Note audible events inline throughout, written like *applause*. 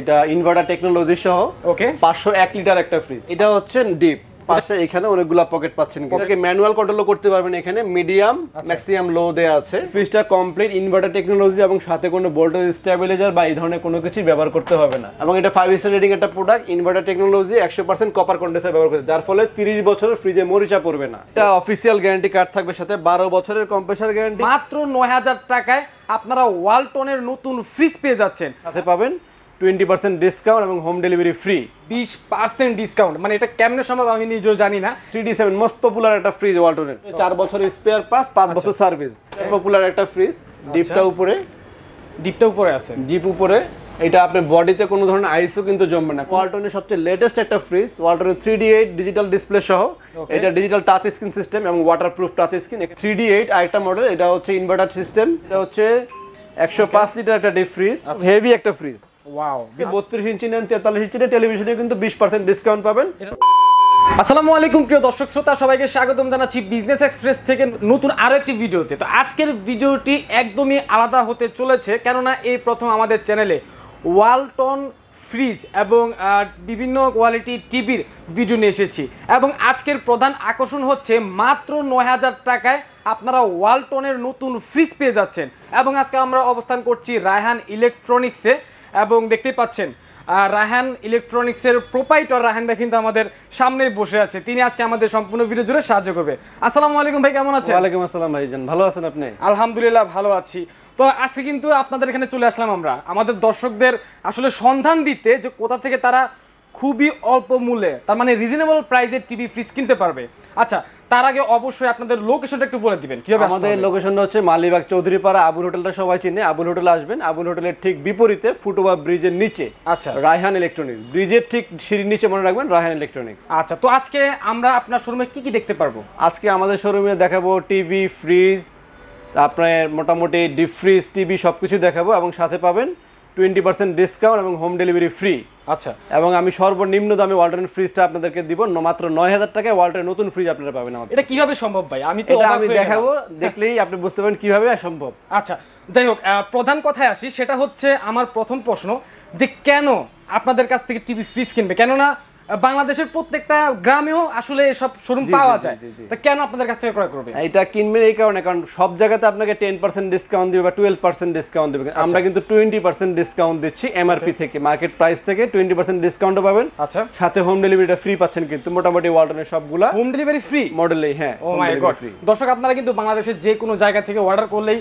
এটা inverter technology সহ ওকে পাঁচশো এক লিটার একটা ফ্রিজ এটা হচ্ছে ডিপ পাশে এখানে অনেকগুলা পকেট পাচ্ছেন এটাকে ম্যানুয়াল কন্ট্রোল করতে পারবেন এখানে মিডিয়াম ম্যাক্সিমাম লো দে আছে ফ্রিজটা কমপ্লিট ইনভার্টার টেকনোলজি এবং সাথে কোনো ভোল্টেজ স্টেবিলাইজার বা এই ধরনের কোনো কিছু ব্যবহার করতে হবে না এবং এটা ফাইভ স্টার রেটিং একটা প্রোডাক্ট ইনভার্টার টেকনোলজি একশো পার্সেন্ট কপার কন্ডেন্সার ব্যবহার করছে যার ফলে তিরিশ বছরের ফ্রিজে মরিচা পড়বে না এটা অফিসিয়াল গ্যারান্টি কার্ড থাকবে সাথে বারো বছরের কম্প্রেসার গ্যারান্টি মাত্র নয় হাজার টাকায় আপনারা ওয়ালটনের নতুন ফ্রিজ পেয়ে যাচ্ছেন সাথে পাবেন টোয়েন্টি পার্সেন্ট ডিসকাউন্ট এবং হোম ডেলিভারি ফ্রি বিশ পার্সেন্ট ডিসকাউন্ট মানে এটা কেমনে সম্ভব আমি নিজেও জানি না three D seven most popular একটা ফ্রিজ আচ্ছা। ওয়ালটনের চার বছর স্পেয়ার পাস পাঁচ আচ্ছা। বছর সার্ভিস পপুলার একটা ফ্রিজ আচ্ছা। ডিপটা উপরে ডিপটা উপরে আছে ডিপ উপরে এটা আপনার বডিতে কোনো ধরনের আইসও কিন্তু জমবে না ওয়ালটনের সবচেয়ে লেটেস্ট একটা ফ্রিজ ওয়ালটনের three D eight digital display সহ এটা ডিজিটাল টাচ স্ক্রিন সিস্টেম এবং waterproof touch screen three D eight আরেকটা মডেল এটা হচ্ছে ইনভার্টার সিস্টেম এটা হচ্ছে 105 লিটার একটা ডিপ ফ্রিজ হেভি একটা ফ্রিজ ওয়াও 32 ইঞ্চি নেন 43 ইঞ্চি টেলিভিশনে কিন্তু 20% ডিসকাউন্ট পাবেন আসসালামু আলাইকুম প্রিয় দর্শক শ্রোতা সবাইকে স্বাগতম জানাচ্ছি বিজনেস এক্সপ্রেস থেকে নতুন আরও একটি ভিডিওতে তো আজকের ভিডিওটি একদমই আলাদা হতে চলেছে কেননা এই প্রথম আমাদের চ্যানেলে ওয়ালটন ফ্রিজ এবং বিভিন্ন কোয়ালিটি টিভির ভিডিও নিয়ে এসেছি এবং আজকের প্রধান আকর্ষণ হচ্ছে মাত্র নয় হাজার টাকায় আপনারা ওয়ালটনের নতুন ফ্রিজ পেয়ে যাচ্ছেন এবং আজকে আমরা অবস্থান করছি রায়হান ইলেকট্রনিক্সে এবং দেখতে পাচ্ছেন রাহান ইলেকট্রনিক্সের প্রোপাইটর রাহান ভাই কিন্তু আমাদের সামনেই বসে আছে তিনি আজকে আমাদের সম্পূর্ণ ভিডিও জুড়ে সাহায্য করবে আসসালামু আলাইকুম ভাই কেমন আছেন ওয়ালাইকুম আসসালাম ভাইজান ভালো আছেন আপনি আলহামদুলিল্লাহ ভালো আছি তো আজকে কিন্তু আপনাদের এখানে চলে আসলাম আমরা আমাদের দর্শকদের আসলে সন্ধান দিতে যে কোথা থেকে তারা খুবই অল্প মূল্যে তার মানে রিজনেবল প্রাইসের টিভি ফ্রিজ কিনতে পারবে আচ্ছা তার আগে অবশ্যই আপনাদের লোকেশনটা একটু বলে দিবেন কিভাবে আমাদের লোকেশনটা হচ্ছে মালিবাগ চৌধুরীপাড়া আবুল হোটেলটা সবাই চিনে আবুল হোটেলে আসবেন আবুল হোটেলের ঠিক বিপরীতে ফুটওভার ব্রিজের নিচে আচ্ছা রায়হান ইলেকট্রনিক্স ব্রিজের ঠিক সিঁড়ির নিচে মনে রাখবেন রায়হান ইলেকট্রনিক্স আচ্ছা তো আজকে আমরা আপনার শোরুমে কি কি দেখতে পারবো আজকে আমাদের শোরুমে দেখাবো টিভি ফ্রিজ আপনার মোটামুটি ডিপ ফ্রিজ টিভি সব কিছু দেখাবো এবং সাথে পাবেন টোয়েন্টি পার্সেন্ট ডিসকাউন্ট এবং হোম ডেলিভারি ফ্রি আচ্ছা এবং আমি সর্বনিম্ন দামে ওয়ালটন ফ্রিজটা আপনাদেরকে দিব মাত্র নয় হাজার টাকায় ওয়ালটনের নতুন ফ্রিজ আপনারা পাবেন আমার এটা কিভাবে সম্ভব ভাই আমি তো আমি দেখাবো হ্যাঁ। দেখলেই আপনি বুঝতে পারবেন কিভাবে সম্ভব আচ্ছা যাই হোক প্রধান কথায় আসি সেটা হচ্ছে আমার প্রথম প্রশ্ন যে কেন আপনাদের কাছ থেকে টিভি ফ্রিজ কিনবে কেননা বাংলাদেশের প্রত্যেকটা গ্রামেও আসলে সব শোরুম পাওয়া যায় তা কেন আপনাদের কাছ থেকে ক্রয় করবে হ্যাঁ, এটা কিনবেন এই কারণে কারণ সব জায়গাতে আপনাকে টেন পার্সেন্ট ডিসকাউন্ট দিবে বা টুয়েলভ পার্সেন্ট ডিসকাউন্ট দিবে আচ্ছা। আমরা কিন্তু টোয়েন্টি পার্সেন্ট ডিসকাউন্ট দিচ্ছি এমআরপি থেকে মার্কেট প্রাইস থেকে টোয়েন্টি পার্সেন্ট ডিসকাউন্টও পাবেন আচ্ছা সাথে হোম ডেলিভারিটা ফ্রি পাচ্ছেন কিন্তু মোটামুটি ওয়ালটনের সবগুলা হোম ডেলিভারি ফ্রি মডেলে হ্যাঁ ও মাই গড দর্শক আপনারা কিন্তু বাংলাদেশের যে কোনো জায়গা থেকে অর্ডার করলেই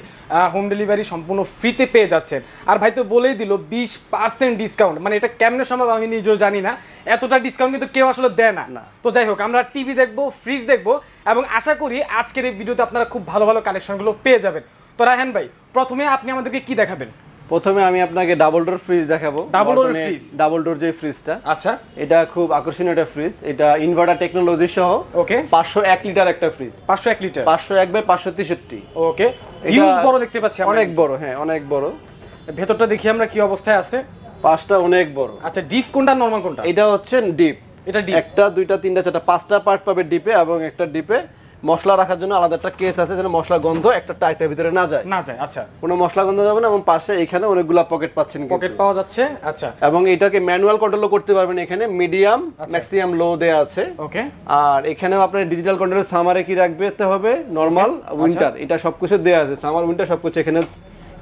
হোম ডেলিভারি সম্পূর্ণ ফ্রিতে পেয়ে যাচ্ছেন আর ভাই তো বলেই দিল বিশ পার্সেন্ট ডিসকাউন্ট মানে এটা কেমনে সম্ভব আমি নিজেও জানি না এতটা ডিসকাউন্ট কিন্তু কেউ আসলে দেয় না তো যাই হোক আমরা টিভি দেখব ফ্রিজ দেখব এবং আশা করি আজকের এই ভিডিওতে আপনারা খুব ভালো ভালো কালেকশনগুলো পেয়ে যাবেন তো রাহেন ভাই প্রথমে আপনি আমাদেরকে কি দেখাবেন প্রথমে আমি আপনাকে ডাবল ডোর ফ্রিজ দেখাবো double door fridge double door যে ফ্রিজটা আচ্ছা এটা খুব আকর্ষণীয় একটা ফ্রিজ এটা ইনভার্টার টেকনোলজি সহ ওকে 501 লিটার একটা fridge 501 litre 501 by 563 okay use বড় দেখতে পাচ্ছি অনেক বড় হ্যাঁ অনেক বড় ভেতরটা দেখি আমরা কি অবস্থায় আছে পাঁচটা অনেক বড় আচ্ছা ডিপ কোনটা নরমাল কোনটা এটা হচ্ছে ডিপ এটা ডিপ একটা দুইটা তিনটা চারটা পাঁচটা পার্ট পাবে ডিপে এবং একটা ডিপে মশলা রাখার জন্য আলাদা একটা কেস আছে যেন মশলা গন্ধ একটা টাইটের ভিতরে না যায় না যায় আচ্ছা কোনো মশলা গন্ধ যাবে না এবং পাশে এখানে অনেকগুলা পকেট পাচ্ছেন পকেট পাওয়া যাচ্ছে আচ্ছা এবং এটাকে ম্যানুয়াল কন্ট্রোলও করতে পারবেন এখানে মিডিয়াম ম্যাক্সিমাম লো দেয়া আছে ওকে আর এখানেও আপনার ডিজিটাল কন্ট্রোলের সামারে কি রাখতে হবে নরমাল আচ্ছা। উইন্টার এটা সবকিছু দেয়া আছে সামার উইন্টার সবকিছু এখানে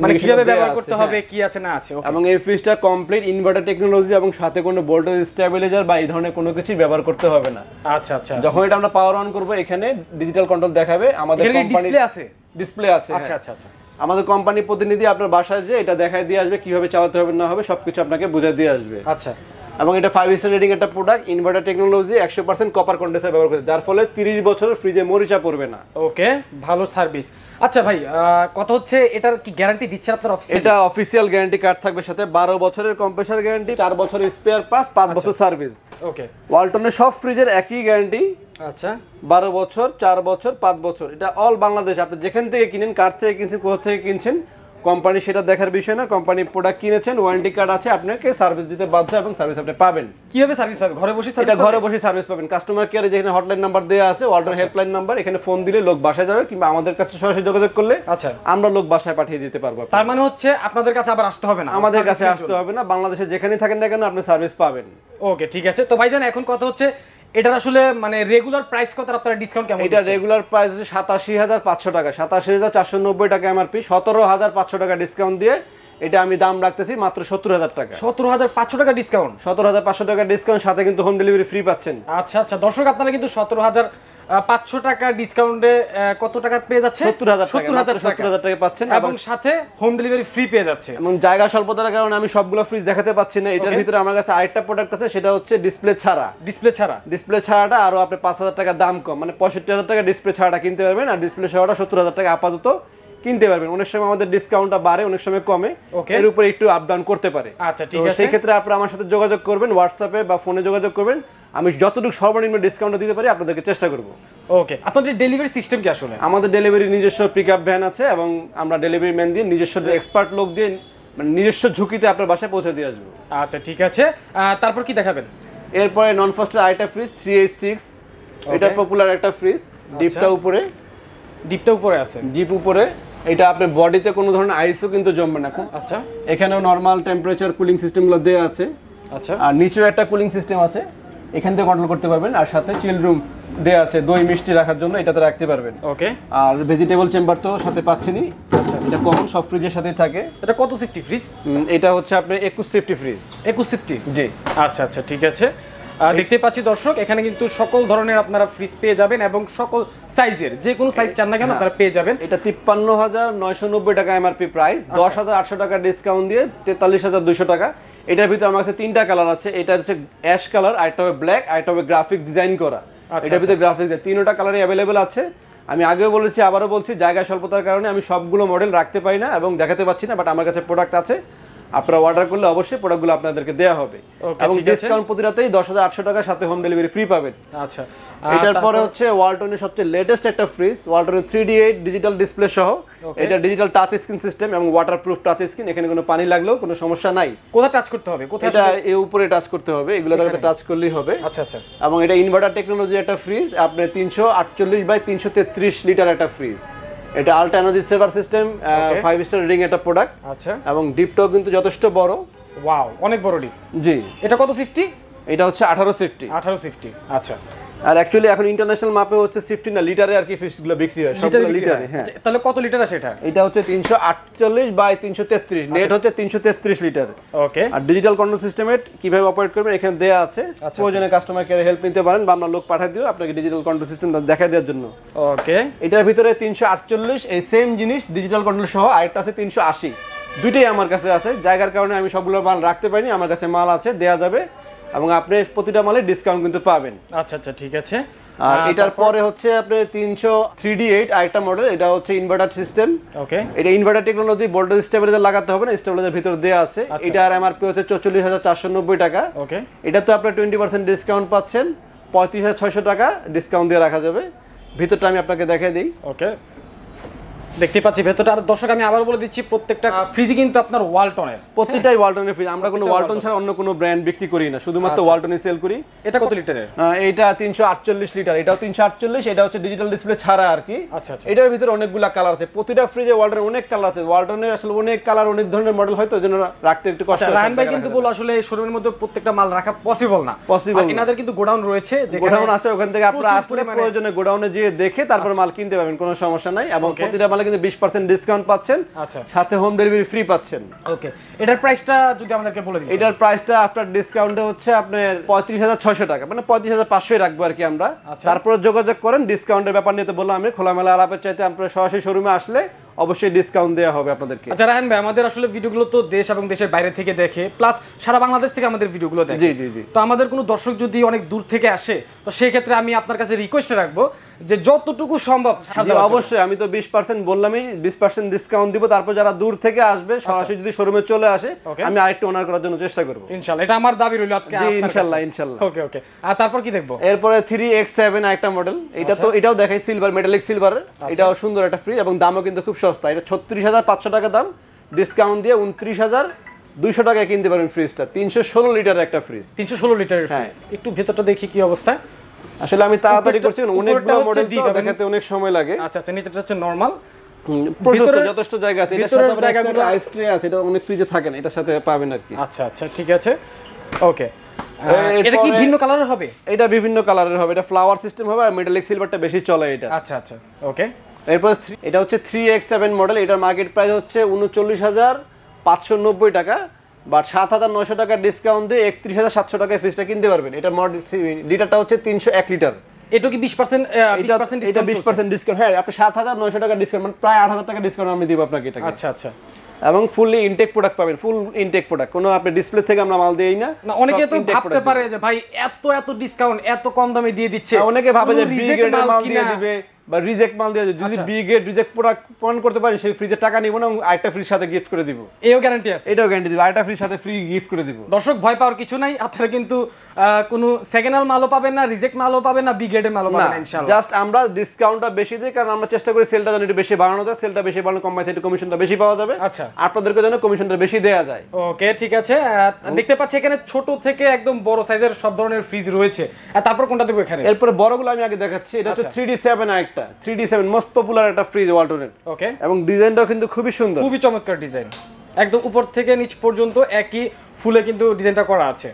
মানে কিভাবে ব্যবহার করতে হবে হ্যাঁ। কি আছে না আছে এবং এই ফ্রিজটা কমপ্লিট ইনভার্টার টেকনোলজি এবং সাথে কোনো ভোল্টেজ স্টেবিলাইজার বা এই ধরনের কোনো কিছু ব্যবহার করতে হবে না আচ্ছা আচ্ছা যখন এটা আমরা পাওয়ার অন করব এখানে ডিজিটাল কন্ট্রোল দেখাবে আমাদের কোম্পানি ডিসপ্লে আছে ডিসপ্লে আছে আচ্ছা হ্যাঁ। আচ্ছা আচ্ছা আমাদের কোম্পানির প্রতিনিধি আপনার বাসায় যে এটা দেখায় দিয়ে আসবে কিভাবে চালাতে হবে না হবে সবকিছু আপনাকে বুঝিয়ে দিয়ে আসবে আচ্ছা এবং এটা ফাইভ স্টার রেটিং একটা প্রোডাক্ট ইনভার্টার টেকনোলজি একশো পার্সেন্ট কপার কন্ডেন্সার ব্যবহার করছে যার ফলে তিরিশ বছরের ফ্রিজে মরিচা পড়বে না ওকে ভালো সার্ভিস আচ্ছা ভাই কত হচ্ছে এটার কি গ্যারান্টি দিচ্ছে আপনার অফিস এটা অফিসিয়াল গ্যারান্টি কার্ড থাকবে সাথে বারো বছরের কম্প্রেসার গ্যারান্টি চার বছরের স্পেয়ার পাস পাঁচ আচ্ছা। বছর সার্ভিস ওকে ওয়ালটনের সব ফ্রিজের একই গ্যারান্টি আচ্ছা বারো বছর চার বছর পাঁচ বছর এটা অল বাংলাদেশ আপনি যেখান থেকে কিনেন কার থেকে কিনছেন কোথা থেকে কিনছেন কোম্পানি সেটা দেখার বিষয় না কোম্পানি প্রোডাক্ট কিনেছেন ওয়ারেন্টি কার্ড আছে আপনাকে সার্ভিস দিতে বাধ্য এবং সার্ভিস আপনি পাবেন কিভাবে সার্ভিস পাবেন ঘরে বসে সেটা ঘরে বসে সার্ভিস পাবেন কাস্টমার কেয়ারে যেখানে হটলাইন নাম্বার দেওয়া আছে ওয়ার্ল্ডের হেল্পলাইন নাম্বার এখানে ফোন দিলে লোক বাসায় যাবে কিংবা আমাদের কাছে সরাসরি যোগাযোগ করলে আচ্ছা আমরা লোক বাসায় পাঠিয়ে দিতে পারবো তার মানে হচ্ছে আপনাদের কাছে আবার আসতে হবে না আমাদের কাছে আসতে হবে না বাংলাদেশে যেখানেই থাকেন না কেন আপনি সার্ভিস পাবেন ওকে ঠিক আছে তো ভাইজান এখন কথা হচ্ছে এটার আসলে মানে রেগুলার প্রাইস কত আপনারা ডিসকাউন্ট কেমন এটা রেগুলার প্রাইস হচ্ছে সাতাশি হাজার পাঁচশো টাকা সাতাশি হাজার চারশো নব্বই টাকা এমআরপি সতেরো হাজার পাঁচশো টাকা ডিসকাউন্ট দিয়ে এটা আমি দাম রাখতেছি মাত্র সত্তর হাজার টাকা সতেরো হাজার পাঁচশো টাকা ডিসকাউন্ট সতেরো হাজার পাঁচশো টাকা ডিসকাউন্ট সাথে কিন্তু হোম ডেলিভারি ফ্রি পাচ্ছেন আচ্ছা আচ্ছা দর্শক আপনারা কিন্তু সতেরো হাজার পাঁচশো টাকা ডিসকাউন্টে কত টাকা পেয়ে যাচ্ছে সত্তর হাজার সত্তর হাজার টাকা পাচ্ছেন এবং সাথে হোম ডেলিভারি ফ্রি পেয়ে যাচ্ছে এবং জায়গা স্বল্পতার কারণে আমি সবগুলো ফ্রিজ দেখাতে পাচ্ছি না এটার ভিতরে আমার কাছে আরেকটা প্রোডাক্ট আছে সেটা হচ্ছে ডিসপ্লে ছাড়া ডিসপ্লে ছাড়া ডিসপ্লে ছাড়াটা আরো আপনি পাঁচ হাজার টাকা দাম কম মানে পঁয়ষট্টি হাজার টাকা ডিসপ্লে ছাড়াটা কিনতে পারবেন আর ডিসপ্লে ছাড়াটা সত্তর হাজার টাকা আপাতত কিনতে পারবেন অনেক সময় আমাদের ডিসকাউন্টটা বাড়ে অনেক সময় কমে এর উপরে একটু আপ ডাউন করতে পারে আচ্ছা ঠিক আছে সেই ক্ষেত্রে আপনারা আমার সাথে যোগাযোগ করবেন হোয়াটসঅ্যাপে বা ফোনে যোগাযোগ করবেন আমি যতটুকু সর্বনিম্ন ডিসকাউন্ট দিতে পারি আপনাদেরকে চেষ্টা করব ওকে আপনাদের ডেলিভারি সিস্টেম কি আসলে আমাদের ডেলিভারি নিজস্ব পিক আপ ভ্যান আছে এবং আমরা ডেলিভারি ম্যান দিয়ে নিজস্ব এক্সপার্ট লোক দিয়ে মানে নিজস্ব ঝুঁকিতে আপনার বাসায় পৌঁছে দিয়ে আসবো আচ্ছা ঠিক আছে তারপর কি দেখাবেন এরপরে নন ফাস্টার আইটা ফ্রিজ থ্রি এইট সিক্স এটা পপুলার একটা ফ্রিজ আচ্ছা। ডিপটা উপরে ডিপটা উপরে আছে ডিপ উপরে এটা আপনি বডিতে কোনো ধরনের আইসও কিন্তু জমবে না আচ্ছা এখানেও নর্মাল টেম্পারেচার কুলিং সিস্টেমগুলো দেওয়া আছে আচ্ছা আর নিচেও একটা কুলিং সিস্টেম আছে এখান থেকে কন্ট্রোল করতে পারবেন আর সাথে চিল রুম দেওয়া আছে দই মিষ্টি রাখার জন্য এটাতে রাখতে পারবেন ওকে আর ভেজিটেবল চেম্বার তো সাথে পাচ্ছেনি আচ্ছা এটা কমন সব ফ্রিজের সাথেই থাকে এটা কত সেফটি ফ্রিজ এটা হচ্ছে আপনার একুশ সেফটি ফ্রিজ একুশ সেফটি জি আচ্ছা আচ্ছা ঠিক আছে দেখতে পাচ্ছি দর্শক এখানে কিন্তু সকল ধরনের আপনারা ফ্রিজ পেয়ে যাবেন এবং সকল সাইজের যে কোনো সাইজ চান না কেন হ্যাঁ। আপনারা পেয়ে যাবেন এটা তিপ্পান্ন হাজার নয়শো নব্বই টাকা এমআরপি আচ্ছা। প্রাইস দশ হাজার আটশো টাকা ডিসকাউন্ট দিয়ে তেতাল্লিশ হাজার দুশো টাকা এটার ভিতরে আমার কাছে তিনটা কালার আছে এটা হচ্ছে অ্যাশ কালার আরেকটা হবে ব্ল্যাক আরেকটা হবে গ্রাফিক ডিজাইন করা আচ্ছা, এটার আচ্ছা। ভিতরে গ্রাফিক তিনটা কালারই অ্যাভেলেবেল আছে আমি আগেও বলেছি আবারও বলছি জায়গা স্বল্পতার কারণে আমি সবগুলো মডেল রাখতে পারি না এবং দেখাতে পাচ্ছি না বাট আমার কাছে প্রোডাক্ট আছে আপনারা অর্ডার করলে অবশ্যই প্রোডাক্টগুলো আপনাদেরকে দেওয়া হবে এবং ডিসকাউন্ট প্রতি রাতেই দশ হাজার আটশো টাকার সাথে হোম ডেলিভারি ফ্রি পাবেন আচ্ছা এটার পরে হচ্ছে ওয়ালটনের সবচেয়ে লেটেস্ট একটা ফ্রিজ ওয়ালটনের three D eight digital display সহ এটা ডিজিটাল টাচ স্ক্রিন সিস্টেম এবং ওয়াটার প্রুফ টাচ স্ক্রিন এখানে কোনো পানি লাগলেও কোনো সমস্যা নাই কোথায় টাচ করতে হবে কোথায় এটা এই উপরে টাচ করতে হবে এগুলো তাকে টাচ করলেই হবে আচ্ছা আচ্ছা এবং এটা ইনভার্টার টেকনোলজি একটা ফ্রিজ আপনার তিনশো আটচল্লিশ বাই তিনশো তেত্রিশ লিটার একটা ফ্রিজ এটা আলটা energy saver system five star rating এটা প্রোডাক্ট আচ্ছা এবং ডিপটাও কিন্তু যথেষ্ট বড় ওয়াও অনেক বড় ডিপ জি এটা কত সিফটি এটা হচ্ছে আঠারো 1850 আঠারো আচ্ছা আর অ্যাকচুয়ালি এখন ইন্টারন্যাশনাল মাপে হচ্ছে ফিফটিন না লিটারে আর কি ফিশগুলো বিক্রি হয় সবগুলো লিটারে হ্যাঁ আচ্ছা, তাহলে কত লিটার আছে এটা এটা হচ্ছে তিনশো আটচল্লিশ বাই তিনশো তেত্রিশ নেট আচ্ছা। হচ্ছে তিনশো তেত্রিশ লিটার ওকে আর ডিজিটাল কন্ট্রোল সিস্টেমে কিভাবে অপারেট করবেন এখানে দেয়া আছে আচ্ছা, প্রয়োজনে কাস্টমার কেয়ারে হেল্প নিতে পারেন বা আমরা লোক পাঠিয়ে দিও আপনাকে ডিজিটাল কন্ট্রোল সিস্টেম দেখা দেওয়ার জন্য ওকে এটার ভিতরে তিনশো আটচল্লিশ এই সেম জিনিস ডিজিটাল কন্ট্রোল সহ আরেকটা আছে তিনশো আশি দুইটাই আমার কাছে আছে জায়গার কারণে আমি সবগুলো মাল রাখতে পারিনি আমার কাছে মাল আছে দেয়া যাবে এবং আপনি প্রতিটা মালে ডিসকাউন্ট কিন্তু পাবেন আচ্ছা আচ্ছা ঠিক আছে আর এটার পরে হচ্ছে আপনি তিনশো থ্রি ডি এইট আরেকটা মডেল এটা হচ্ছে ইনভার্টার সিস্টেম ওকে এটা ইনভার্টার টেকনোলজি ভোল্টেজ স্টেবিলাইজার লাগাতে হবে না স্টেবিলাইজার ভিতরে দেওয়া আছে আর আচ্ছা, আচ্ছা। এমআরপি হচ্ছে চল্লিশ হাজার চারশো নব্বই টাকা ওকে এটা তো আপনার টোয়েন্টি পার্সেন্ট ডিসকাউন্ট পাচ্ছেন পঁয়ত্রিশ হাজার ছয়শো টাকা ডিসকাউন্ট দিয়ে রাখা যাবে ভিতরটা আমি আপনাকে দেখাই দিই ওকে দেখতে পাচ্ছি ভেতরটা দর্শক আমি আবার বলে দিচ্ছি প্রত্যেকটা ফ্রিজই কিন্তু আপনার ওয়ালটনের প্রত্যেকটাই ওয়ালটনের ফ্রিজ আমরা কোনো ওয়ালটন ছাড়া অন্য কোনো ব্র্যান্ড বিক্রি করি না শুধুমাত্র সেল আচ্ছা। করি এটা কত লিটারের 348 লিটার এটাও 348 এটা হচ্ছে ডিজিটাল ডিসপ্লে ছাড়া আর কি আচ্ছা, আচ্ছা। এটার ভিতরে কালার আছে প্রতিটা ফ্রিজে ওয়ালটনের অনেক কালার আছে ওয়ালটনের আসলে অনেক কালার অনেক ধরনের মডেল হয় তো রাখতে একটু কষ্ট আচ্ছা, হয় রায়ন ভাই কিন্তু বল আসলে শোরুমের মধ্যে প্রত্যেকটা মাল রাখা পসিবল না পসিবল এনাদের কিন্তু গোডাউন রয়েছে যে গোডাউন আছে ওখান থেকে আপনারা আসলে প্রয়োজনে গোডাউনে গিয়ে দেখে তারপর মাল কিনতে পারবেন কোনো সমস্যা নাই এবং প্রতিটা মাল তাহলে কিন্তু 20% ডিসকাউন্ট পাচ্ছেন আচ্ছা সাথে হোম ডেলিভারি ফ্রি পাচ্ছেন ওকে এটার প্রাইসটা যদি আমাদেরকে বলে দিন এটার প্রাইসটা আফটার ডিসকাউন্টে হচ্ছে আপনার 35600 টাকা মানে 35500 রাখবো আর কি আমরা আচ্ছা। তারপর যোগাযোগ করেন ডিসকাউন্টের ব্যাপার নিয়ে তো বললাম আমি খোলামেলা আলাপের চাইতে আপনারা সরাসরি শোরুমে আসলে অবশ্যই ডিসকাউন্ট দেওয়া হবে আপনাদেরকে আচ্ছা রাহেন ভাই আমাদের আসলে ভিডিওগুলো তো দেশ এবং দেশের বাইরে থেকে দেখে প্লাস সারা বাংলাদেশ থেকে আমাদের ভিডিওগুলো দেখে জি জি জি তো আমাদের কোনো দর্শক যদি অনেক দূর থেকে আসে তো সেই ক্ষেত্রে আমি আপনার কাছে রিকোয়েস্ট রাখবো যে যতটুকু সম্ভব অবশ্যই আমি তো বিশ পার্সেন্ট বললামই বিশ পার্সেন্ট ডিসকাউন্ট দিব তারপর যারা দূর থেকে আসবে আচ্ছা। সরাসরি যদি শোরুমে চলে আসে আমি আরেকটু অনার করার জন্য চেষ্টা করবো ইনশাল্লাহ এটা আমার দাবি রইল আজকে ইনশাল্লাহ ইনশাল্লাহ ওকে ওকে আর তারপর কি দেখবো এরপরে থ্রি এক্স সেভেন একটা মডেল এটা তো আচ্ছা। এটাও দেখাই সিলভার মেটালিক সিলভার এটাও সুন্দর একটা ফ্রি এবং দামও কিন্তু খুব সস্তা সস্তা এটা ছত্রিশ হাজার পাঁচশো টাকা দাম ডিসকাউন্ট দিয়ে উনত্রিশ হাজার দুইশো টাকায় কিনতে পারবেন ফ্রিজটা তিনশো ষোলো লিটার একটা ফ্রিজ তিনশো ষোলো লিটার হ্যাঁ একটু ভেতরটা দেখি কি অবস্থা আসলে আমি তাড়াতাড়ি করছি অনেকগুলো মডেল মানে- দেখাতে অনেক সময় লাগে আচ্ছা আচ্ছা নিচেটা হচ্ছে নরমাল যথেষ্ট জায়গা আছে সাথে জায়গাগুলো আছে এটা অনেক ফ্রিজে থাকে না এটার সাথে পাবেন আর কি আচ্ছা আচ্ছা ঠিক আছে ওকে এটা কি ভিন্ন কালারের হবে এটা বিভিন্ন কালারের হবে এটা ফ্লাওয়ার সিস্টেম হবে আর মেটালিক সিলভারটা বেশি চলে এটা আচ্ছা আচ্ছা ওকে এরপর এটা হচ্ছে থ্রি এক্স সেভেন মডেল এটার মার্কেট প্রাইস হচ্ছে উনচল্লিশ হাজার পাঁচশো নব্বই টাকা বাট সাত হাজার নশো টাকার ডিসকাউন্ট দিয়ে একত্রিশ হাজার সাতশো টাকায় ফ্রিজটা কিনতে পারবেন এটা লিটারটা হচ্ছে তিনশো এক লিটার এটা কি বিশ পার্সেন্ট এটা বিশ পার্সেন্ট ডিসকাউন্ট হ্যাঁ আপনি সাত হাজার নশো টাকার ডিসকাউন্ট মানে প্রায় আট হাজার টাকা ডিসকাউন্ট আমি দিব আপনাকে এটা আচ্ছা আচ্ছা এবং ফুললি ইনটেক প্রোডাক্ট পাবেন ফুল ইনটেক প্রোডাক্ট কোনো আপনি ডিসপ্লে থেকে আমরা মাল দেই না না অনেকে তো ভাবতে পারে যে ভাই এত এত ডিসকাউন্ট এত কম দামে দিয়ে দিচ্ছে হ্যাঁ, অনেকে ভাবে যে বি গ্রেডের মাল দিয়ে দিবে বা রিজেক্ট মাল দিয়ে যদি বি গ্রেড রিজেক্ট প্রোডাক্ট করতে পারি সেই ফ্রিজের টাকা নিব না আরেকটা সাথে গিফট করে দিব এও গ্যারান্টি আছে এটাও গ্যারান্টি দিব আরেকটা সাথে ফ্রি গিফট করে দিব দর্শক ভয় পাওয়ার কিছু নাই আপনারা কিন্তু কোনো সেকেন্ড হ্যান্ড মালও পাবেন না রিজেক্ট মালও পাবেন না বি গ্রেডের মালও পাবেন ইনশাআল্লাহ জাস্ট আমরা ডিসকাউন্টটা বেশি দিই কারণ আমরা চেষ্টা করি সেলটা যেন একটু বেশি বাড়ানো যায় সেলটা বেশি বাড়ানো কোম্পানি থেকে কমিশনটা বেশি পাওয়া যাবে আচ্ছা আপনাদেরকে যেন কমিশনটা বেশি দেওয়া যায় ওকে ঠিক আছে দেখতে পাচ্ছি এখানে ছোট থেকে একদম বড় সাইজের সব ধরনের ফ্রিজ রয়েছে তারপর কোনটা দেবো এখানে এরপরে বড়গুলো আমি আগে দেখাচ্ছি এটা হচ্ছে থ্রি ডি সেভেন একটা একটা থ্রি সেভেন মোস্ট পপুলার একটা ফ্রিজ ওয়ালটনের ওকে এবং ডিজাইনটাও কিন্তু খুবই সুন্দর খুবই চমৎকার ডিজাইন একদম উপর থেকে নিচ পর্যন্ত একই ফুলে কিন্তু ডিজাইনটা করা আছে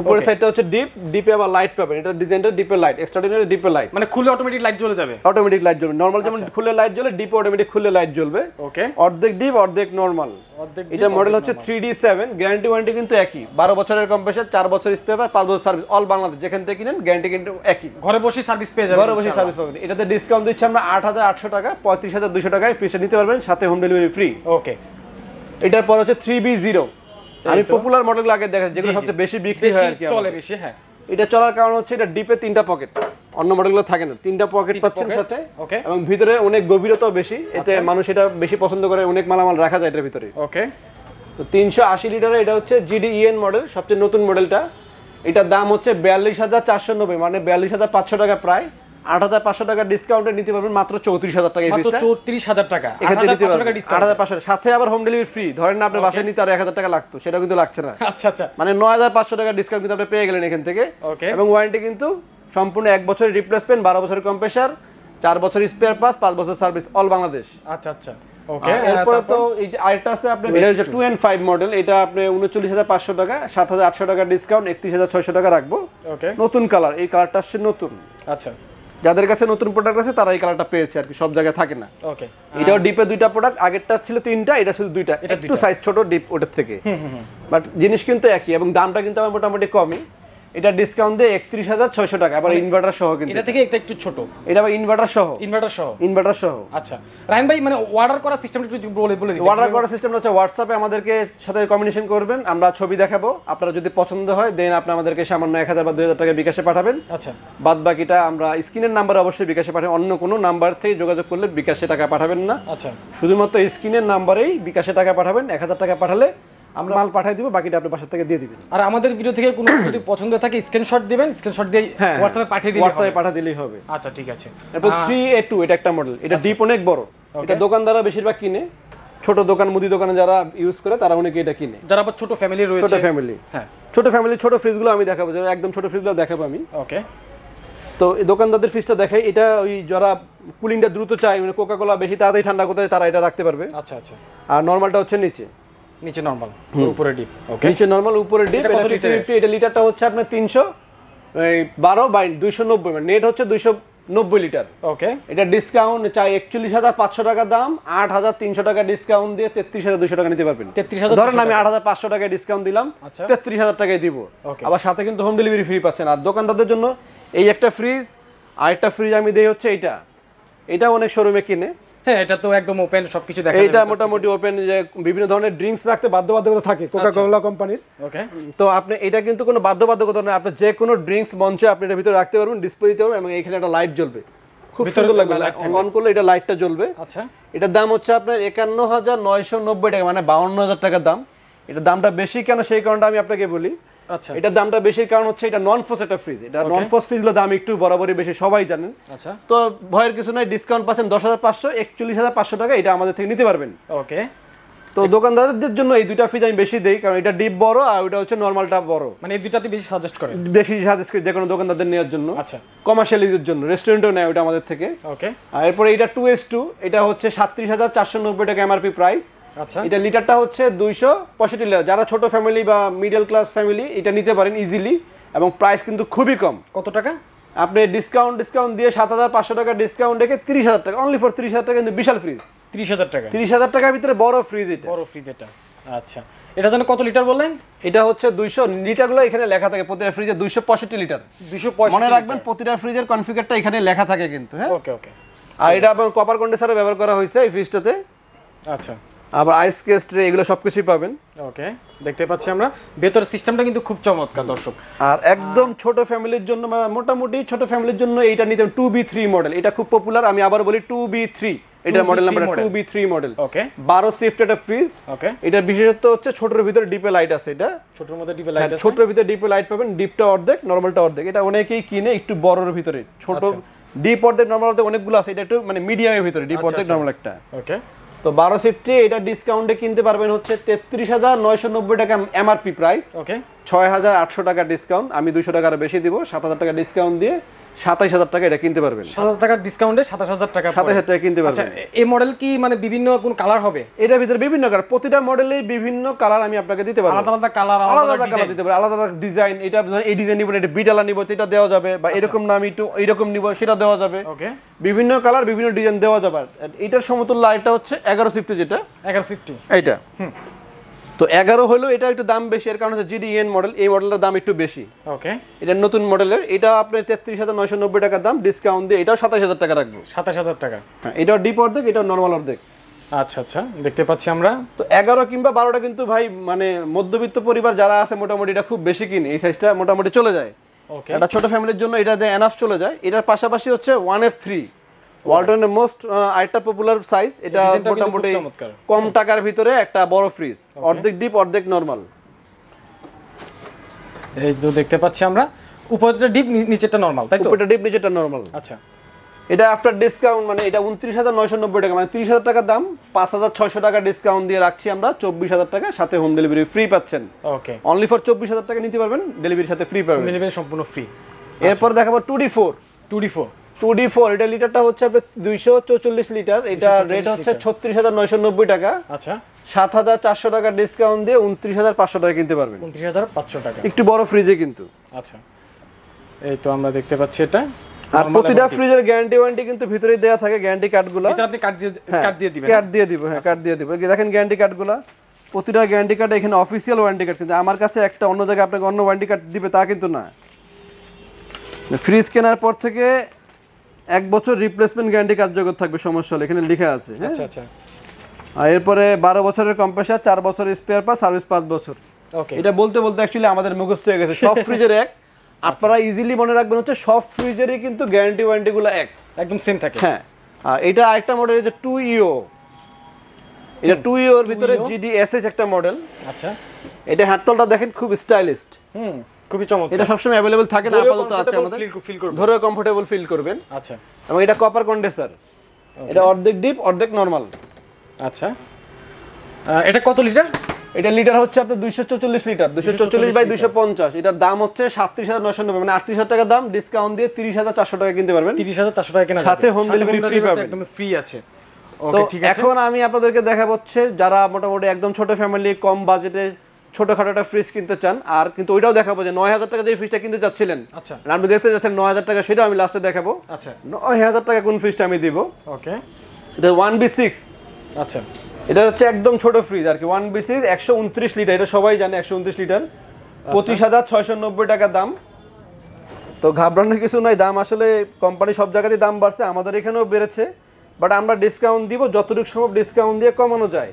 উপরের সাইডটা হচ্ছে ডিপ ডিপে আবার লাইট পাবেন এটা ডিজাইনটা ডিপে লাইট এক্সট্রাডিনারি ডিপে লাইট মানে খুলে অটোমেটিক লাইট জ্বলে যাবে অটোমেটিক লাইট জ্বলবে নরমাল আচ্ছা। যেমন খুলে লাইট জ্বলে ডিপে অটোমেটিক খুলে লাইট জ্বলবে ওকে অর্ধেক ডিপ অর্ধেক নরমাল এটা মডেল হচ্ছে three D seven guarantee warranty কিন্তু একই বারো বছরের বেশি চার বছর স্পেয়ার পার পাঁচ বছর সার্ভিস অল বাংলাদেশ যেখান থেকে কিনেন গ্যারান্টি কিন্তু একই ঘরে বসে সার্ভিস পেয়ে যাবেন ঘরে বসে সার্ভিস পাবেন এটাতে ডিসকাউন্ট দিচ্ছি আমরা আট হাজার আটশো টাকা পঁয়ত্রিশ হাজার দুশো টাকায় ফ্রিজটা নিতে পারবেন সাথে হোম ডেলিভারি ফ্রি ওকে এটার পর হচ্ছে থ্রি বি জিরো আমি পপুলার মডেল আগে দেখা যেগুলো সবচেয়ে বেশি বিক্রি হয় আর কি চলে বেশি হ্যাঁ এটা চলার কারণ হচ্ছে এটা ডিপে তিনটা পকেট অন্য মডেলগুলো থাকে না তিনটা পকেট পাচ্ছেন সাথে এবং ভিতরে অনেক গভীরতাও বেশি এতে আচ্ছা। মানুষ এটা বেশি পছন্দ করে অনেক মালামাল রাখা যায় এটার ভিতরে ওকে তো তিনশো আশি লিটারের এটা হচ্ছে জিডিইএন মডেল e সবচেয়ে নতুন মডেলটা এটার দাম হচ্ছে বিয়াল্লিশ হাজার চারশো নব্বই মানে বিয়াল্লিশ হাজার পাঁচশো টাকা প্রায় আট হাজার পাঁচশো টাকা ডিসকাউন্টে নিতে পারবেন মাত্র চৌত্রিশ হাজার টাকা চৌত্রিশ হাজার টাকা নিতে পারবেন আট হাজার সাথে আবার হোম ডেলিভারি ফ্রি ধরেন না আপনার বাসায় নিতে আর এক হাজার টাকা লাগতো সেটা কিন্তু লাগছে না আচ্ছা আচ্ছা মানে নয় হাজার পাঁচশো টাকা ডিসকাউন্ট কিন্তু আপনি পেয়ে গেলেন এখান থেকে এবং ওয়ারেন্টি কিন্তু সম্পূর্ণ এক বছরের রিপ্লেসমেন্ট বারো বছরের চার বছর স্পেয়ার পাস পাঁচ বছর সার্ভিস অল বাংলাদেশ আচ্ছা আচ্ছা এরপরে এই হচ্ছে টু এন্ড ফাইভ মডেল এটা আপনি উনচল্লিশ হাজার পাঁচশো টাকা সাত হাজার আটশো ডিসকাউন্ট একত্রিশ হাজার ছয়শো টাকা রাখবো নতুন কালার এই কালারটা আসছে নতুন আচ্ছা যাদের কাছে নতুন প্রোডাক্ট আছে তারা এই কালারটা পেয়েছে আর কি সব জায়গায় থাকে না ওকে এটাও ডিপে দুইটা প্রোডাক্ট আগেরটা ছিল তিনটা এটা শুধু দুইটা একটু সাইজ ছোট ডিপ ওটার থেকে বাট জিনিস কিন্তু একই এবং দামটা কিন্তু আমার মোটামুটি কমই এটা ডিসকাউন্ট দিয়ে একত্রিশ হাজার ছয়শো টাকা আবার ইনভার্টার মানে সহ কিন্তু এটা থেকে এটা একটু ছোট এটা আবার ইনভার্টার সহ ইনভার্টার সহ ইনভার্টার সহ আচ্ছা রায়ন ভাই মানে অর্ডার করার সিস্টেমটা একটু বলে বলে দিই অর্ডার করার সিস্টেমটা হচ্ছে হোয়াটসঅ্যাপে আমাদেরকে সাথে কমিউনিকেশন করবেন আমরা ছবি দেখাবো আপনারা যদি পছন্দ হয় দেন আপনি আমাদেরকে সামান্য এক হাজার বা দুই হাজার টাকা বিকাশে পাঠাবেন আচ্ছা বাদ বাকিটা আমরা স্ক্রিনের নাম্বার অবশ্যই বিকাশে পাঠাবেন অন্য কোনো নাম্বার থেকে যোগাযোগ করলে বিকাশে টাকা পাঠাবেন না আচ্ছা শুধুমাত্র স্ক্রিনের নাম্বারেই বিকাশে টাকা পাঠাবেন এক হাজার টাকা পাঠালে আমরা মাল পাঠিয়ে দিব বাকিটা আপনি বাসার থেকে দিয়ে দিবেন আর আমাদের ভিডিও থেকে কোনো যদি পছন্দ থাকে স্ক্রিনশট দিবেন স্ক্রিনশট দিয়ে হোয়াটসঅ্যাপে পাঠিয়ে দিবেন এ পাঠিয়ে দিলেই হবে আচ্ছা ঠিক আছে এরপর 3A2 এটা একটা মডেল এটা ডিপ আচ্ছা। অনেক বড় এটা দোকানদাররা বেশিরভাগ কিনে ছোট দোকান মুদি দোকানে যারা ইউজ করে তারা অনেকে এটা কিনে যারা আবার ছোট ফ্যামিলি রয়েছে ছোট ফ্যামিলি হ্যাঁ ছোট ফ্যামিলি ছোট ফ্রিজগুলো আমি দেখাবো একদম ছোট ফ্রিজগুলো দেখাবো আমি ওকে তো এই দোকানদারদের ফ্রিজটা দেখাই এটা ওই যারা কুলিংটা দ্রুত চায় মানে কোকাকোলা বেশি তাড়াতাড়ি ঠান্ডা করতে তারা এটা রাখতে পারবে আচ্ছা আচ্ছা আর নর্মালটা হচ্ছে নিচে নিচে নরমাল উপরে ডিপ ওকে নিচে নরমাল উপরে ডিপ এটা লিটার এটা লিটারটা হচ্ছে আপনার 300 এই 12 বাই 290 মানে নেট হচ্ছে 290 লিটার ওকে এটা ডিসকাউন্ট চাই 41500 টাকা দাম 8300 টাকা ডিসকাউন্ট দিয়ে 33200 টাকা নিতে পারবেন 33000 ধরেন আমি 8500 টাকা ডিসকাউন্ট দিলাম 33000 আচ্ছা। টাকায় দিব আবার সাথে কিন্তু হোম ডেলিভারি ফ্রি পাচ্ছেন আর দোকানদারদের জন্য এই একটা ফ্রিজ আর একটা ফ্রিজ আমি দেই হচ্ছে এটা এটা অনেক শোরুমে কিনে হ্যাঁ এটা তো একদম ওপেন সবকিছু দেখা এটা মোটামুটি ওপেন যে বিভিন্ন ধরনের ড্রিঙ্কস রাখতে বাধ্যবাধকতা থাকে কোকা কোলা কোম্পানির ওকে তো আপনি এটা কিন্তু কোনো বাধ্যবাধকতা আপনি যে কোনো ড্রিঙ্কস মঞ্চে আপনি এটা ভিতরে রাখতে পারবেন ডিসপ্লে দিতে পারবেন এবং এখানে একটা লাইট জ্বলবে খুব সুন্দর লাগবে অন করলে এটা লাইটটা জ্বলবে আচ্ছা এটার দাম হচ্ছে আপনার একান্ন হাজার নয়শো নব্বই টাকা মানে বাউন্ন হাজার টাকার দাম এটার দামটা বেশি কেন সেই কারণটা আমি আপনাকে বলি আচ্ছা। এটার দামটা বেশির কারণ হচ্ছে এটা নন ফোস একটা ফ্রিজ এটা নন ফোস ফ্রিজগুলো দাম একটু বরাবরই বেশি সবাই জানেন আচ্ছা তো ভয়ের কিছু নাই ডিসকাউন্ট পাচ্ছেন দশ হাজার পাঁচশো একচল্লিশ হাজার পাঁচশো টাকা এটা আমাদের থেকে নিতে পারবেন ওকে তো দোকানদারদের জন্য এই দুইটা ফ্রিজ আমি বেশি দেই কারণ এটা ডিপ বড় আর ওটা হচ্ছে নর্মালটা বড় মানে এই দুইটাতে বেশি সাজেস্ট করে বেশি সাজেস্ট করে যে কোনো দোকানদারদের নেওয়ার জন্য আচ্ছা কমার্শিয়াল ইউজের জন্য রেস্টুরেন্টও নেয় ওটা আমাদের থেকে ওকে আর এরপরে এটা টু এস টু এটা হচ্ছে সাতত্রিশ হাজার চারশো নব্বই টাকা এমআরপি প্রাইস আচ্ছা এটা লিটারটা হচ্ছে দুইশো পঁয়ষট্টি লিটার যারা ছোট ফ্যামিলি বা মিডল ক্লাস ফ্যামিলি এটা নিতে পারেন ইজিলি এবং প্রাইস কিন্তু খুবই কম কত টাকা আপনি ডিসকাউন্ট ডিসকাউন্ট দিয়ে সাত হাজার পাঁচশো টাকা ডিসকাউন্ট রেখে তিরিশ হাজার টাকা অনলি ফর তিরিশ হাজার টাকা কিন্তু বিশাল ফ্রিজ তিরিশ হাজার টাকা তিরিশ হাজার টাকার ভিতরে বড় ফ্রিজ এটা বড় ফ্রিজ এটা আচ্ছা এটা জন্য কত লিটার বললেন এটা হচ্ছে দুইশো লিটারগুলো এখানে লেখা থাকে প্রতিটা ফ্রিজে দুইশো পঁয়ষট্টি লিটার দুইশো মনে রাখবেন প্রতিটা ফ্রিজের কনফিগারটা এখানে লেখা থাকে কিন্তু হ্যাঁ ওকে ওকে আর এটা আবার কপার কন্ডিশনার ব্যবহার করা হয়েছে এই ফ্রিজটাতে আচ্ছা আবার আইস কেস ট্রে এগুলো সবকিছুই পাবেন ওকে দেখতে পাচ্ছি আমরা ভেতরের সিস্টেমটা কিন্তু খুব চমৎকার দর্শক আর একদম ছোট ফ্যামিলির জন্য মানে মোটামুটি ছোট ফ্যামিলির জন্য এইটা নিতে টু বি থ্রি মডেল এটা খুব পপুলার আমি আবার বলি টু বি থ্রি এটা model number two B three model okay বারো সিফট এটা ফ্রিজ ওকে এটার বিশেষত্ব হচ্ছে ছোটর ভিতরে ডিপে লাইট আছে এটা ছোটর মধ্যে ডিপে লাইট হ্যাঁ, আছে ছোটর ভিতরে ডিপে লাইট পাবেন ডিপটা অর্ধেক নর্মালটা অর্ধেক এটা অনেকেই কিনে একটু বড়র ভিতরে ছোট ডিপ আচ্ছা। অর্ধেক নর্মাল অর্ধেক অনেকগুলো আছে এটা একটু মানে মিডিয়ামের ভিতরে ডিপ আচ্ছা, অর্ধেক নর্মাল আচ্ছা। একটা ওকে তো বারো সিটটি এটা ডিসকাউন্টে কিনতে পারবেন হচ্ছে তেত্রিশ হাজার নয়শো নব্বই টাকা এমআরপি প্রাইস ওকে ছয় হাজার আটশো টাকা ডিসকাউন্ট আমি দুশো টাকার বেশি দিব সাত হাজার টাকা ডিসকাউন্ট দিয়ে সাতাইশ হাজার টাকা এটা কিনতে পারবেন সাতাশ টাকার ডিসকাউন্টে সাতাশ হাজার টাকা সাতাশ হাজার টাকা কিনতে আচ্ছা, পারবেন এই মডেল কি মানে বিভিন্ন কোন কালার হবে এটার ভিতরে বিভিন্ন কালার প্রতিটা মডেলে বিভিন্ন কালার আমি আপনাকে দিতে পারবো আলাদা আলাদা কালার আলাদা আলাদা কালার দিতে পারবো আলাদা আলাদা ডিজাইন এটা এই ডিজাইন নিব এটা বিটালা নিব এটা দেওয়া যাবে বা আচ্ছা। এরকম নাম একটু এরকম নিব সেটা দেওয়া যাবে বিভিন্ন কালার বিভিন্ন ডিজাইন দেওয়া যাবে এটার সমতুল্য আরেকটা হচ্ছে এগারো সিফটি যেটা এগারো ফিফটি এইটা হুম তো এগারো হলো এটা একটু দাম বেশি এর কারণ হচ্ছে জিডিএন মডেল e এই মডেলের দাম একটু বেশি ওকে এটা নতুন মডেলের এটা আপনার তেত্রিশ হাজার নয়শো নব্বই টাকার দাম ডিসকাউন্ট দিয়ে এটাও সাতাশ হাজার টাকা রাখবো সাতাশ হাজার টাকা হ্যাঁ এটাও ডিপ অর্ধেক এটাও নর্মাল অর্ধেক আচ্ছা আচ্ছা দেখতে পাচ্ছি আমরা তো এগারো কিংবা বারোটা কিন্তু ভাই মানে মধ্যবিত্ত পরিবার যারা আছে মোটামুটি এটা খুব বেশি কিনে এই সাইজটা মোটামুটি চলে যায় ওকে এটা ছোট ফ্যামিলির জন্য এটা যে এনাফ চলে যায় এটার পাশাপাশি হচ্ছে ওয়ান এফ থ্রি ওয়ালটনের মোস্ট আরেকটা পপুলার সাইজ এটা মোটামুটি কম টাকার ভিতরে একটা বড় ফ্রিজ অর্ধেক ডিপ অর্ধেক নরমাল এই তো দেখতে পাচ্ছি আমরা উপরেরটা ডিপ নিচেরটা নরমাল তাই তো উপরেরটা ডিপ নিচেরটা নরমাল আচ্ছা এটা আফটার ডিসকাউন্ট মানে এটা উনত্রিশ হাজার নয়শো নব্বই টাকা মানে তিরিশ হাজার টাকার দাম পাঁচ হাজার ছয়শো টাকা ডিসকাউন্ট দিয়ে রাখছি আমরা চব্বিশ হাজার টাকা সাথে হোম ডেলিভারি ফ্রি পাচ্ছেন ওকে অনলি ফর চব্বিশ হাজার টাকা নিতে পারবেন ডেলিভারির সাথে ফ্রি পাবেন ডেলিভারি সম্পূর্ণ ফ্রি এরপর আচ্ছা। দেখাবো two D four two D four 2D four এটা লিটারটা হচ্ছে দুইশো চৌচল্লিশ লিটার এটা রেট হচ্ছে 36990 টাকা আচ্ছা 7400 টাকা ডিসকাউন্ট দিয়ে 29500 টাকা কিনতে পারবেন পাঁচশো টাকা একটু বড় ফ্রিজে কিন্তু আচ্ছা এই তো আমরা দেখতে পাচ্ছি এটা আর প্রতিটা ফ্রিজের গ্যারান্টি ওয়ারেন্টি কিন্তু ভিতরেই দেওয়া থাকে গ্যারান্টি কার্ডগুলো এটা আপনি কার্ড দিয়ে কার্ড হ্যাঁ, দিয়ে দিবেন কার্ড দিয়ে দিব হ্যাঁ কার্ড দিয়ে দিব দেখেন গ্যারান্টি কার্ডগুলো প্রতিটা গ্যারান্টি কার্ড এখানে অফিসিয়াল ওয়ারেন্টি কার্ড কিন্তু আমার কাছে একটা অন্য জায়গায় আপনাকে অন্য ওয়ারেন্টি কার্ড দিবে তা কিন্তু না ফ্রিজ কেনার পর থেকে এক বছর রিপ্লেসমেন্ট গ্যারান্টি কার্যকর থাকবে সমস্যা হলে এখানে লেখা আছে হ্যাঁ? আচ্ছা আচ্ছা এরপরে বারো বছরের কম্প্রেসার চার বছর স্পেয়ার পাস সার্ভিস পাঁচ বছর এটা বলতে বলতে অ্যাকচুয়ালি আমাদের মুখস্থ হয়ে গেছে সব ফ্রিজের এক আচ্ছা। আপনারা ইজিলি মনে রাখবেন হচ্ছে সব ফ্রিজেরই কিন্তু গ্যারান্টি গুলো এক একদম সেম থাকে হ্যাঁ আর এটা আরেকটা মডেল যে টু ইও e এটা টু ইওর e ভিতরে জিডিএসএস e একটা মডেল আচ্ছা এটা হ্যান্ডতলটা দেখেন খুব স্টাইলিস্ট হুম খুবই চমৎকার এটা সবসময় থাকে না আপাতত আছে আমাদের ধরে কমফোর্টেবল ফিল করবেন আচ্ছা এবং এটা কপার কন্ডেন্সার এটা অর্ধেক ডিপ অর্ধেক নরমাল আচ্ছা এটা কত লিটার এটা লিটার হচ্ছে আপনার চল্লিশ লিটার বাই দুইশো পঞ্চাশ এটার দাম হচ্ছে সাতত্রিশ হাজার মানে আটত্রিশ হাজার টাকা দাম ডিসকাউন্ট দিয়ে তিরিশ হাজার চারশো টাকা কিনতে পারবেন হাজার চারশো টাকা কেনা সাথে হোম ডেলিভারি ফ্রি পাবেন একদম ফ্রি আছে এখন আমি আপনাদেরকে দেখা হচ্ছে যারা মোটামুটি একদম ছোট ফ্যামিলি কম বাজেটে ছোটখাটো একটা ফ্রিজ কিনতে চান আর কিন্তু ওইটাও দেখাবো যে নয় হাজার টাকা যে ফ্রিজটা কিনতে চাচ্ছিলেন আচ্ছা আপনি দেখতে চাচ্ছেন নয় হাজার টাকা সেটাও আমি লাস্টে দেখাবো আচ্ছা নয় হাজার টাকা কোন ফ্রিজটা আমি দিব ওকে এটা ওয়ান বি সিক্স আচ্ছা এটা হচ্ছে একদম ছোট ফ্রিজ আর কি ওয়ান বি সিক্স একশো উনত্রিশ লিটার এটা সবাই জানে একশো উনত্রিশ লিটার আচ্ছা। পঁচিশ হাজার ছয়শো নব্বই টাকা দাম তো ঘাবড়ানোর কিছু নাই দাম আসলে কোম্পানি সব জায়গাতেই দাম বাড়ছে আমাদের এখানেও বেড়েছে বাট আমরা ডিসকাউন্ট দিব যতটুকু সম্ভব ডিসকাউন্ট দিয়ে কমানো যায়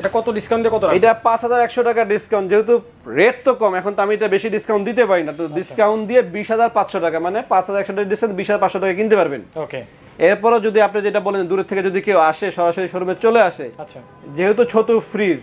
এটা কত ডিসকাউন্টে কত এটা 5100 টাকা ডিসকাউন্ট যেহেতু রেট তো কম এখন তো আমি এটা বেশি ডিসকাউন্ট দিতে পারি না তো ডিসকাউন্ট আচ্ছা। দিয়ে 20500 টাকা মানে 5100 টাকা ডিসকাউন্ট 20500 টাকা কিনতে পারবেন ওকে এরপরও যদি আপনি যেটা বলেন দূর থেকে যদি কেউ আসে সরাসরি শোরুমে চলে আসে আচ্ছা। যেহেতু ছোট ফ্রিজ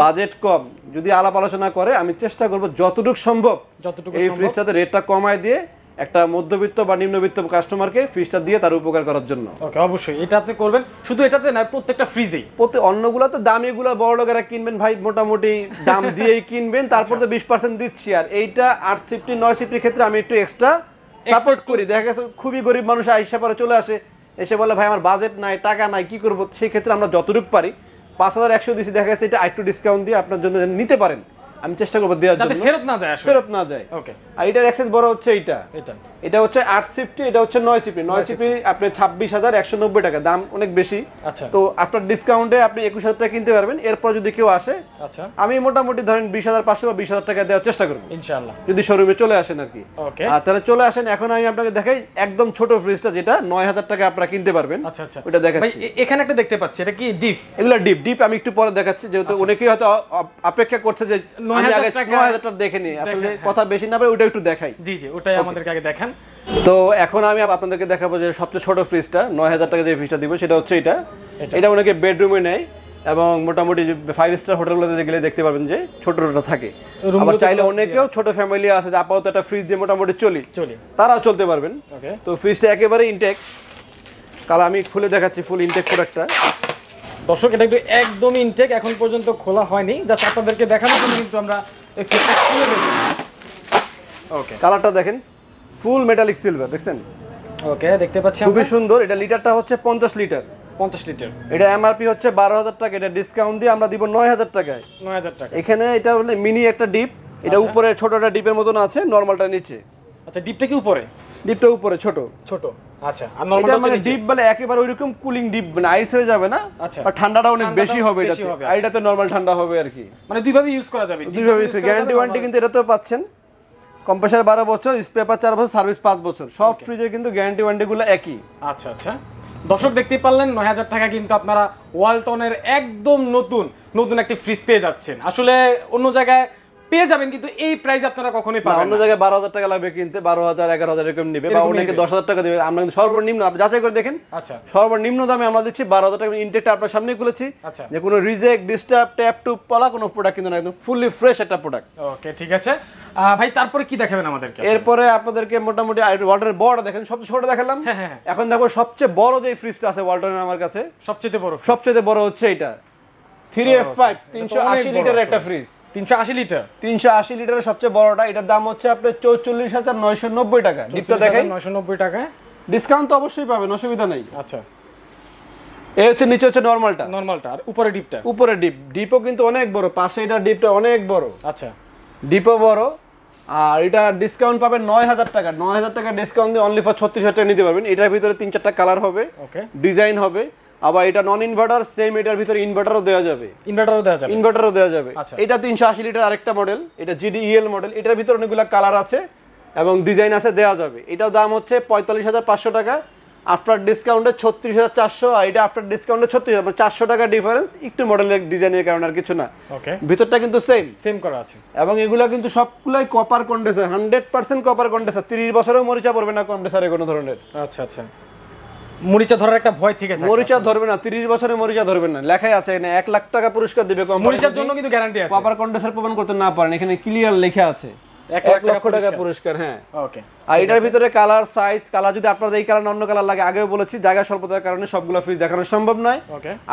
বাজেট কম যদি আলাপ আলোচনা করে আমি চেষ্টা করব যতটুকু সম্ভব যতটুকু এই ফ্রিজটাতে রেটটা কমায় দিয়ে একটা মধ্যবিত্ত বা নিম্নবিত্ত কাস্টমারকে ফ্রিজটা দিয়ে তার উপকার করার জন্য ওকে অবশ্যই এটাতে করবেন শুধু এটাতে না প্রত্যেকটা ফ্রিজেই প্রতি অন্যগুলো তো দামিগুলো বড় লোকেরা কিনবেন ভাই মোটামুটি দাম *laughs* দিয়েই কিনবেন তারপর তো আচ্ছা। বিশ পার্সেন্ট দিচ্ছি আর এইটা আট সিফটি নয় সিফটির ক্ষেত্রে আমি একটু এক্সট্রা সাপোর্ট করি দেখা গেছে খুবই গরিব মানুষ আইসা পরে চলে আসে এসে বলে ভাই আমার বাজেট নাই টাকা নাই কি করবো সেই ক্ষেত্রে আমরা যতটুকু পারি পাঁচ হাজার একশো দিচ্ছি দেখা গেছে এটা আরেকটু ডিসকাউন্ট দিয়ে আপনার জন্য নিতে পারেন আমি চেষ্টা করব দেওয়ার জন্য যাতে ফেরত না যায় আসলে ফেরত না যায় ওকে আর এটার অ্যাক্সেস বড় হচ্ছে এটা এটা এটা হচ্ছে আট সিফটি এটা হচ্ছে নয় সিফটি নয় সিফটি আপনি ছাব্বিশ হাজার একশো নব্বই টাকা দাম অনেক বেশি আচ্ছা। তো আপনার ডিসকাউন্টে আপনি একুশ হাজার টাকা কিনতে পারবেন এরপর যদি কেউ আসে আচ্ছা। আমি মোটামুটি ধরেন বিশ হাজার পাঁচশো বা বিশ হাজার টাকা দেওয়ার চেষ্টা করবো ইনশাল্লাহ যদি শোরুমে চলে আসেন আর কি আর তাহলে চলে আসেন এখন আমি আপনাকে দেখাই একদম ছোট ফ্রিজটা যেটা নয় হাজার টাকা আপনারা কিনতে পারবেন আচ্ছা, ওটা দেখাচ্ছি এখানে একটা দেখতে পাচ্ছি এটা কি ডিপ এগুলো ডিপ ডিপ আমি একটু পরে দেখাচ্ছি যেহেতু অনেকেই হয়তো অপেক্ষা করছে যে নয় হাজার টাকা দেখেনি আসলে হ্যাঁ। কথা বেশি না পারে ওটা একটু দেখাই জি জি ওটাই আমাদেরকে আগে দেখান তো এখন আমি আপনাদেরকে দেখাবো যে সবচেয়ে ছোট ফ্রিজটা নয় হাজার টাকা যে ফ্রিজটা দিব সেটা হচ্ছে এটা এটা অনেকে বেডরুমে নেয় এবং মোটামুটি ফাইভ স্টার হোটেলগুলোতে গেলে দেখতে পাবেন যে ছোটটা থাকে আবার চাইলে অনেকেও ছোট ফ্যামিলি আছে যে আপাতত একটা ফ্রিজ দিয়ে মোটামুটি চলি তারাও চলতে পারবেন তো ফ্রিজটা একেবারে ইনটেক কাল আমি খুলে দেখাচ্ছি ফুল ইনটেক প্রোডাক্টটা দর্শক এটা কিন্তু একদম ইনটেক এখন পর্যন্ত খোলা হয়নি জাস্ট আপনাদেরকে দেখানোর জন্য কিন্তু আমরা ওকে কালারটা দেখেন ফুল মেটালিক সিলভার দেখছেন ওকে দেখতে পাচ্ছি খুবই সুন্দর এটা লিটারটা হচ্ছে পঞ্চাশ লিটার লিটার এটা এমআরপি হচ্ছে টাকা এটা ডিসকাউন্ট দিয়ে আমরা দিব টাকা এখানে এটা মিনি একটা ডিপ এটা আচ্ছা। উপরে ডিপের মতন আছে নিচে আচ্ছা ডিপটা কি উপরে ডিপটা উপরে ছোট ছোট আচ্ছা আর নরমালটা মানে ডিপ বলে একেবারে ওইরকম কুলিং ডিপ মানে আইস হয়ে যাবে না আচ্ছা আর ঠান্ডাটা অনেক বেশি হবে এটাতে আর আচ্ছা। এটাতে নরমাল ঠান্ডা হবে আর কি মানে দুইভাবে ইউজ করা যাবে গ্যারান্টি কিন্তু এটা তো পাচ্ছেন কম্প্রেসার বারো বছর স্পেপার চার বছর সার্ভিস পাঁচ বছর সব ফ্রিজের কিন্তু গ্যারান্টি ওয়ারেন্টিগুলো একই আচ্ছা আচ্ছা দর্শক দেখতেই পারলেন নয় হাজার টাকা কিন্তু আপনারা ওয়ালটনের একদম নতুন নতুন একটি ফ্রিজ পেয়ে যাচ্ছেন আসলে অন্য জায়গায় পেয়ে যাবেন কিন্তু এই প্রাইস আপনারা কখনোই পাবেন না অন্য জায়গায় বারো হাজার টাকা লাগবে কিনতে বারো হাজার এগারো হাজার এরকম নেবে বা অনেকে দশ হাজার টাকা দেবে আমরা কিন্তু সর্বনিম্ন আপনি যাচাই করে দেখেন আচ্ছা সর্বনিম্ন দামে আমরা দিচ্ছি বারো হাজার টাকা ইনটেকটা আপনার সামনে খুলেছি আচ্ছা। যে কোনো রিজেক্ট ডিস্টার্ব ট্যাপ টু পলা কোনো প্রোডাক্ট কিন্তু না একদম ফুললি ফ্রেশ একটা প্রোডাক্ট ওকে ঠিক আছে ভাই তারপরে কি দেখাবেন আমাদেরকে এরপরে আপনাদেরকে মোটামুটি ওয়াল্টারের বড় দেখেন সবচেয়ে ছোট দেখালাম হ্যাঁ, হ্যাঁ, হ্যাঁ। এখন দেখো সবচেয়ে বড় যে ফ্রিজটা আছে ওয়াল্টারের আমার কাছে সবচেয়ে বড় সবচেয়ে বড় হচ্ছে oh, এটা থ্রি এফ ফাইভ তিনশো আশি লিটার একটা ফ্রিজ 380 লিটার 380 লিটারের সবচেয়ে বড়টা এটার দাম হচ্ছে আপনার 44990 টাকা ডিপটা দেখেন 990 টাকা ডিসকাউন্ট তো অবশ্যই পাবেন অসুবিধা নাই আচ্ছা এই হচ্ছে নিচে হচ্ছে নরমালটা নরমালটা আর উপরে ডিপটা উপরে ডিপ ডিপও কিন্তু অনেক বড় পাশে এটা ডিপটা অনেক বড় আচ্ছা ডিপও বড় আর এটা ডিসকাউন্ট পাবেন নয় হাজার টাকা নয় হাজার টাকা ডিসকাউন্ট দিয়ে অনলি ফর ছত্রিশ হাজার টাকা নিতে পারবেন এটার ভিতরে তিন চারটা কালার হবে ওকে ডিজাইন হবে আবার এটা নন ইনভার্টার সেম এটার ভিতরে ইনভার্টারও দেওয়া যাবে ইনভার্টারও দেওয়া যাবে ইনভার্টারও দেওয়া যাবে আচ্ছা। এটা তিনশো আশি লিটার আরেকটা মডেল এটা জিডিইএল মডেল e এটার ভিতরে অনেকগুলো কালার আছে এবং ডিজাইন আছে দেওয়া যাবে এটার দাম হচ্ছে পঁয়তাল্লিশ হাজার পাঁচশো টাকা আফটার ডিসকাউন্টে ছত্রিশ হাজার চারশো আর এটা আফটার ডিসকাউন্টে ছত্রিশ হাজার মানে চারশো টাকা ডিফারেন্স একটু মডেলের ডিজাইনের কারণে আর কিছু না ভিতরটা কিন্তু সেম সেম করা আছে এবং এগুলো কিন্তু সবগুলাই copper condenser hundred percent copper condenser তিরিশ বছরেও মরিচা পড়বে না কন্ডেসারে কোনো ধরনের আচ্ছা আচ্ছা মরিচা ধরার একটা ভয় থেকে মরিচা ধরবে না তিরিশ বছরে মরিচা ধরবে না লেখাই আছে এখানে এক লাখ টাকা পুরস্কার দেবে মরিচার জন্য কিন্তু গ্যারান্টি আছে কপার কন্ডেন্সার প্রমাণ করতে না পারেন এখানে ক্লিয়ার লেখা আছে হ্যাঁ। এটার ভিতরে কালার সাইজ কালার যদি আপনাদের এই কালার অন্য কালার লাগে আগেও বলেছি জায়গা কারণে ফ্রিজ দেখানো সম্ভব নয়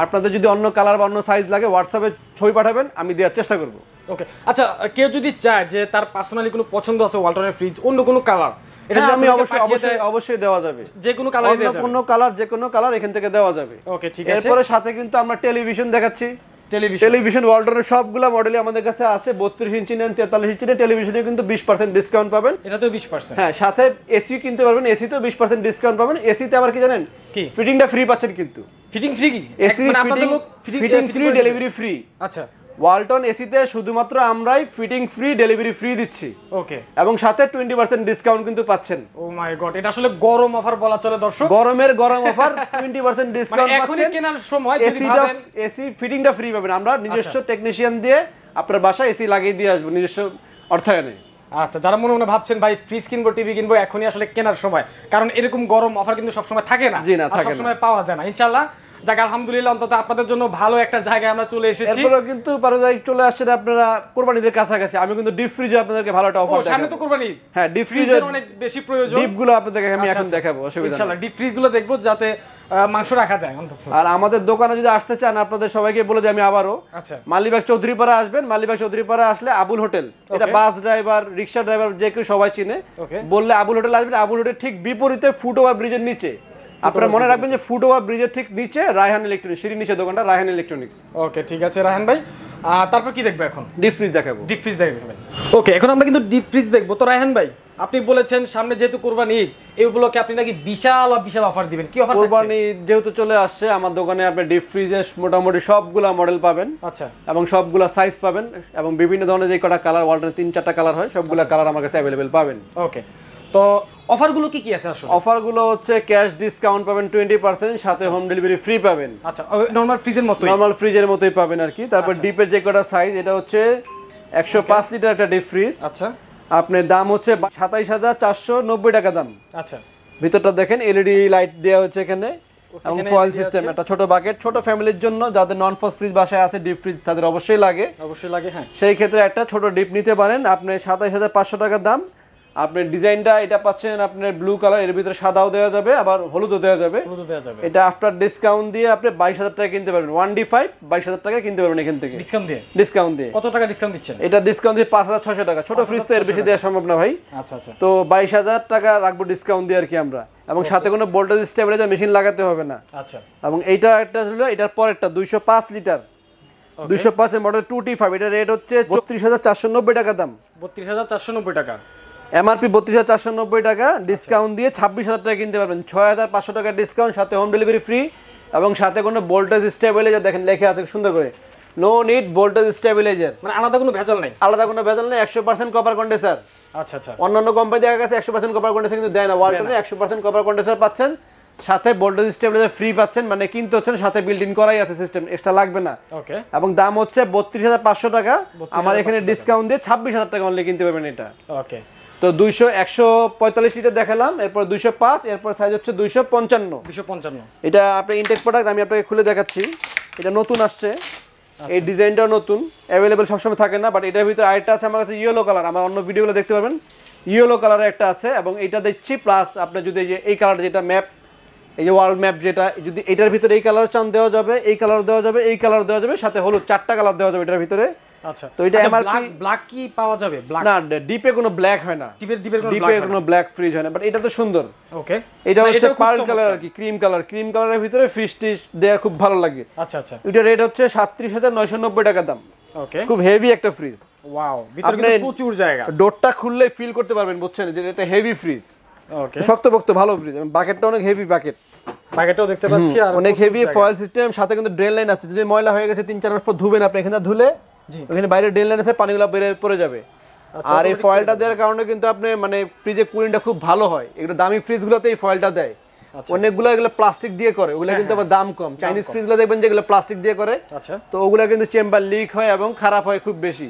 আপনাদের যদি অন্য কালার বা অন্য সাইজ লাগে হোয়াটসঅ্যাপে ছবি পাঠাবেন আমি দেওয়ার চেষ্টা করবো আচ্ছা কেউ যদি চায় যে তার পার্সোনালি কোনো পছন্দ আছে ওয়ালটনের ফ্রিজ অন্য কোনো কালার এটা আমি হ্যাঁ, অবশ্যই অবশ্যই অবশ্যই দেওয়া যাবে যে কোনো কালার দেওয়া যাবে কোনো কালার যে কোনো কালার এখান থেকে দেওয়া যাবে ওকে ঠিক আছে এরপরে সাথে কিন্তু আমরা টেলিভিশন দেখাচ্ছি টেলিভিশন ওয়ালটনের সবগুলো মডেলই আমাদের কাছে আছে বত্রিশ ইঞ্চি নেন তেতাল্লিশ ইঞ্চি নেন টেলিভিশনে কিন্তু বিশ পার্সেন্ট ডিসকাউন্ট পাবেন এটাতেও বিশ পার্সেন্ট হ্যাঁ সাথে এসি কিনতে পারবেন এসি এসিতেও বিশ পার্সেন্ট ডিসকাউন্ট পাবেন এসিতে আবার কি জানেন কি ফিটিংটা ফ্রি পাচ্ছেন কিন্তু ফিটিং ফ্রি কি AC fitting free delivery free আচ্ছা ওয়ালটন এসিতে শুধুমাত্র আমরাই ফিটিং ফ্রি ডেলিভারি ফ্রি দিচ্ছি ওকে এবং সাথে টোয়েন্টি পার্সেন্ট ডিসকাউন্ট কিন্তু পাচ্ছেন ও মাই গড এটা আসলে গরম অফার বলা চলে দর্শক গরমের গরম অফার টোয়েন্টি পার্সেন্ট ডিসকাউন্ট পাচ্ছেন কেনার সময় এসিটা এসি ফিটিংটা ফ্রি পাবেন আমরা আচ্ছা। নিজস্ব টেকনিশিয়ান দিয়ে আপনার বাসায় এসি লাগিয়ে দিয়ে আসবো নিজস্ব অর্থায়নে আচ্ছা যারা মনে মনে ভাবছেন ভাই ফ্রিজ কিনবো টিভি কিনবো এখনই আসলে কেনার সময় কারণ এরকম গরম অফার কিন্তু সবসময় থাকে না জি না থাকে সবসময় পাওয়া যায় না ইনশাল্লাহ যাক আলহামদুলিল্লাহ অন্তত আপনাদের জন্য ভালো একটা জায়গায় আমরা চলে এসেছি কিন্তু চলে আসছেন আপনারা কোরবানিদের কাছাকাছি আমি কিন্তু ডিপ ফ্রিজে আপনাদেরকে ভালো একটা অফার সামনে তো কোরবানি হ্যাঁ ডিপ ফ্রিজের অনেক বেশি প্রয়োজন ডিপগুলো আপনাদেরকে আমি আচ্ছা, এখন আচ্ছা। দেখাবো অসুবিধা ডিপ ফ্রিজগুলো দেখবো যাতে মাংস রাখা যায় অন্তত আর আমাদের দোকানে যদি আসতে চান আপনাদের সবাইকে বলে দিই আমি আবারও আচ্ছা মালিবাগ পাড়া আসবেন মালিবাগ চৌধুরী পাড়া আসলে আবুল হোটেল এটা বাস ড্রাইভার রিক্সা ড্রাইভার যে কেউ সবাই চিনে বললে আবুল হোটেল আসবেন আবুল হোটেল ঠিক বিপরীতে ফুট ওভার ব্রিজের নিচে আপনারা মনে রাখবেন যে ফুড ওভার ব্রিজের ঠিক নিচে রায়হান ইলেকট্রনিক্স সিঁড়ির নিচে দোকানটা রায়হান ইলেকট্রনিক্স ওকে ঠিক আছে রায়হান ভাই তারপর কি দেখবো এখন ডিপ ফ্রিজ দেখাবো ডিপ ফ্রিজ দেখাবো ওকে এখন আমরা কিন্তু ডিপ ফ্রিজ দেখবো তো রায়হান ভাই আপনি বলেছেন সামনে যেহেতু কোরবানি ঈদ এই উপলক্ষে আপনি নাকি বিশাল বিশাল অফার দিবেন কি অফার কোরবানি যেহেতু চলে আসছে আমার দোকানে আপনি ডিপ ফ্রিজে মোটামুটি সবগুলা মডেল পাবেন আচ্ছা এবং সবগুলা সাইজ পাবেন এবং বিভিন্ন ধরনের যে কটা কালার ওয়ার্ল্ডের তিন চারটা কালার হয় সবগুলা কালার আচ্ছা। আমার কাছে অ্যাভেলেবেল পাবেন ওকে তো অফারগুলো কি কি আছে আসলে অফারগুলো হচ্ছে ক্যাশ ডিসকাউন্ট পাবেন 20% সাথে আচ্ছা। হোম ডেলিভারি ফ্রি পাবেন আচ্ছা নরমাল ফ্রিজের মতোই নরমাল ফ্রিজের মতোই পাবেন আর কি তারপর ডিপের আচ্ছা। যে কটা সাইজ এটা হচ্ছে 105 লিটার একটা ডিপ ফ্রিজ আচ্ছা আপনার দাম হচ্ছে 27490 টাকা দাম আচ্ছা ভিতরটা দেখেন এলইডি লাইট দেওয়া হয়েছে এখানে এবং ফয়েল সিস্টেম একটা ছোট বাকেট ছোট ফ্যামিলির জন্য যাদের নন ফস ফ্রিজ বাসায় আছে ডিপ ফ্রিজ তাদের অবশ্যই লাগে অবশ্যই লাগে হ্যাঁ সেই ক্ষেত্রে একটা ছোট ডিপ নিতে পারেন আপনি 27500 টাকার দাম আপনার ডিজাইনটা এটা পাচ্ছেন আপনার ব্লু কালার এর ভিতরে সাদাও দেওয়া যাবে আবার হলুদও দেওয়া যাবে এটা আফটার ডিসকাউন্ট দিয়ে আপনি বাইশ হাজার টাকা কিনতে পারবেন ওয়ান ডি ফাইভ বাইশ হাজার টাকা কিনতে পারবেন এখান থেকে ডিসকাউন্ট দিয়ে ডিসকাউন্ট দিয়ে কত টাকা ডিসকাউন্ট দিচ্ছেন এটা ডিসকাউন্ট দিয়ে পাঁচ হাজার ছশো টাকা ছোট ফ্রিজ তো এর বেশি দেওয়া সম্ভব না ভাই আচ্ছা আচ্ছা তো বাইশ হাজার টাকা রাখবো ডিসকাউন্ট দিয়ে আর কি আমরা এবং সাথে কোনো ভোল্টেজ স্টেবিলাইজার মেশিন লাগাতে হবে না আচ্ছা এবং এইটা একটা হলো এটার পরেরটা দুইশো পাঁচ লিটার দুইশো পাঁচের মডেল টু টি ফাইভ এটার রেট হচ্ছে বত্রিশ হাজার চারশো নব্বই টাকা দাম বত্রিশ হাজার চারশো নব্বই টাকা এমআরপি বত্রিশ হাজার চারশো নব্বই টাকা ডিসকাউন্ট দিয়ে ছাব্বিশ হাজার টাকা কিনতে পারবেন ছয় হাজার পাঁচশো টাকা ডিসকাউন্ট সাথে হোম ডেলিভারি ফ্রি এবং সাথে কোনো ভোল্টেজ স্টেবিলাইজার দেখেন লেখা আছে সুন্দর করে নো নিড ভোল্টেজ স্টেবিলাইজার মানে আলাদা কোনো ভেজাল নেই আলাদা কোনো ভেজাল নেই একশো পার্সেন্ট কপার কন্ডেসার আচ্ছা আচ্ছা অন্যান্য কোম্পানি দেখা গেছে একশো পার্সেন্ট কপার কন্ডেসার কিন্তু দেয় না ওয়ালটনে একশো পার্সেন্ট কপার কন্ডেসার পাচ্ছেন সাথে ভোল্টেজ স্টেবিলাইজার ফ্রি পাচ্ছেন মানে কিনতে হচ্ছেন সাথে বিল্ড ইন করাই আছে সিস্টেম এক্সট্রা লাগবে না ওকে এবং দাম হচ্ছে বত্রিশ হাজার পাঁচশো টাকা আমার এখানে ডিসকাউন্ট দিয়ে ছাব্বিশ হাজার টাকা অনলি কিনতে পারবেন এটা ওকে তো দুইশো একশো পঁয়তাল্লিশ লিটার দেখালাম এরপর দুইশো পাঁচ এরপর সাইজ হচ্ছে দুইশো পঞ্চান্ন দুশো পঞ্চান্ন এটা আপনার ইনটেক প্রোডাক্ট আমি আপনাকে খুলে দেখাচ্ছি এটা নতুন আসছে আচ্ছা। এই ডিজাইনটাও নতুন অ্যাভেলেবেল সবসময় থাকে না বাট এটার ভিতরে আরেকটা আছে আমার কাছে ইয়েলো কালার আমার অন্য ভিডিওগুলো দেখতে পাবেন ইয়েলো কালারের একটা আছে এবং এটা দেখছি প্লাস আপনার যদি যে এই কালারটা যেটা ম্যাপ এই যে ওয়ার্ল্ড ম্যাপ যেটা যদি এটার ভিতরে এই কালার চান দেওয়া যাবে এই কালার দেওয়া যাবে এই কালার দেওয়া যাবে সাথে হলুদ চারটা কালার দেওয়া যাবে এটার ভিতরে আচ্ছা তো এটা এমআরপি আচ্ছা, ব্ল্যাক কি পাওয়া যাবে না ডিপে কোনো ব্ল্যাক হয় না ডিপের ডিপের কোনো ডিপে কোনো ব্ল্যাক ফ্রিজ হয় না বাট এটা তো সুন্দর ওকে এটা হচ্ছে পার্ল কালার আর কি ক্রিম কালার ক্রিম কালারের ভিতরে ফিশ টিশ দেয়া খুব ভালো লাগে আচ্ছা আচ্ছা এটা রেট হচ্ছে টাকা দাম ওকে খুব হেভি একটা ফ্রিজ ওয়াও ভিতরে কিন্তু প্রচুর জায়গা ডোরটা খুললে ফিল করতে পারবেন বুঝছেন যে এটা হেভি ফ্রিজ ওকে শক্তপোক্ত ভালো ফ্রিজ বাকেটটা অনেক হেভি বাকেট বাকেটটাও দেখতে পাচ্ছি আর অনেক হেভি ফয়েল সিস্টেম সাথে কিন্তু ড্রেন লাইন আছে যদি ময়লা হয়ে গেছে তিন চার মাস পর ধুবেন আপনি এখানে ধুলে ওখানে বাইরে ড্রেন লাইন আছে পানিগুলো বেড়ে পড়ে যাবে আচ্ছা, আর এই ফয়েলটা দেওয়ার কারণে কিন্তু আপনি মানে ফ্রিজে কুলিংটা খুব ভালো হয় এগুলো দামি ফ্রিজগুলোতে এই ফয়েলটা দেয় আচ্ছা। অনেকগুলো এগুলো প্লাস্টিক দিয়ে করে ওগুলো হ্যাঁ, কিন্তু হ্যাঁ। আবার দাম কম চাইনিজ ফ্রিজগুলো দেখবেন যে এগুলো প্লাস্টিক দিয়ে করে আচ্ছা। তো ওগুলো কিন্তু চেম্বার লিক হয় এবং খারাপ হয় খুব বেশি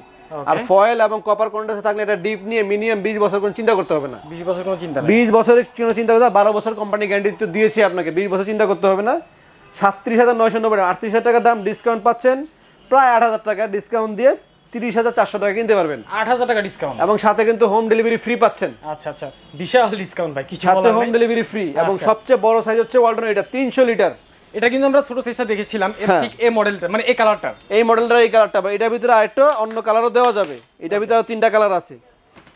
আর ফয়েল এবং কপার কন্ডেন্সার থাকলে এটা ডিপ নিয়ে মিনিমাম 20 বছর কোনো চিন্তা করতে হবে না 20 বছর কোনো চিন্তা বিশ বছরের কোনো চিন্তা করতে 12 বছর কোম্পানি গ্যারান্টি তো দিয়েছে আপনাকে 20 বছর চিন্তা করতে হবে না 37990 টাকা 38000 টাকা দাম ডিসকাউন্ট পাচ্ছেন প্রায় আট হাজার টাকা ডিসকাউন্ট দিয়ে তিরিশ হাজার চারশো টাকা কিনতে পারবেন আট হাজার টাকা ডিসকাউন্ট এবং সাথে কিন্তু হোম ডেলিভারি ফ্রি পাচ্ছেন আচ্ছা আচ্ছা বিশাল ডিসকাউন্ট ভাই কিছু সাথে হোম ডেলিভারি ফ্রি এবং আচ্ছা। সবচেয়ে বড় সাইজ হচ্ছে ওয়ার্ল্ড এটা তিনশো লিটার এটা কিন্তু আমরা ছোট সাইজটা দেখেছিলাম হ্যাঁ। ঠিক এই মডেলটা মানে এই কালারটা এই মডেলটা এই কালারটা এটার ভিতরে আরেকটা অন্য কালারও দেওয়া যাবে এটার ভিতরে তিনটা কালার আছে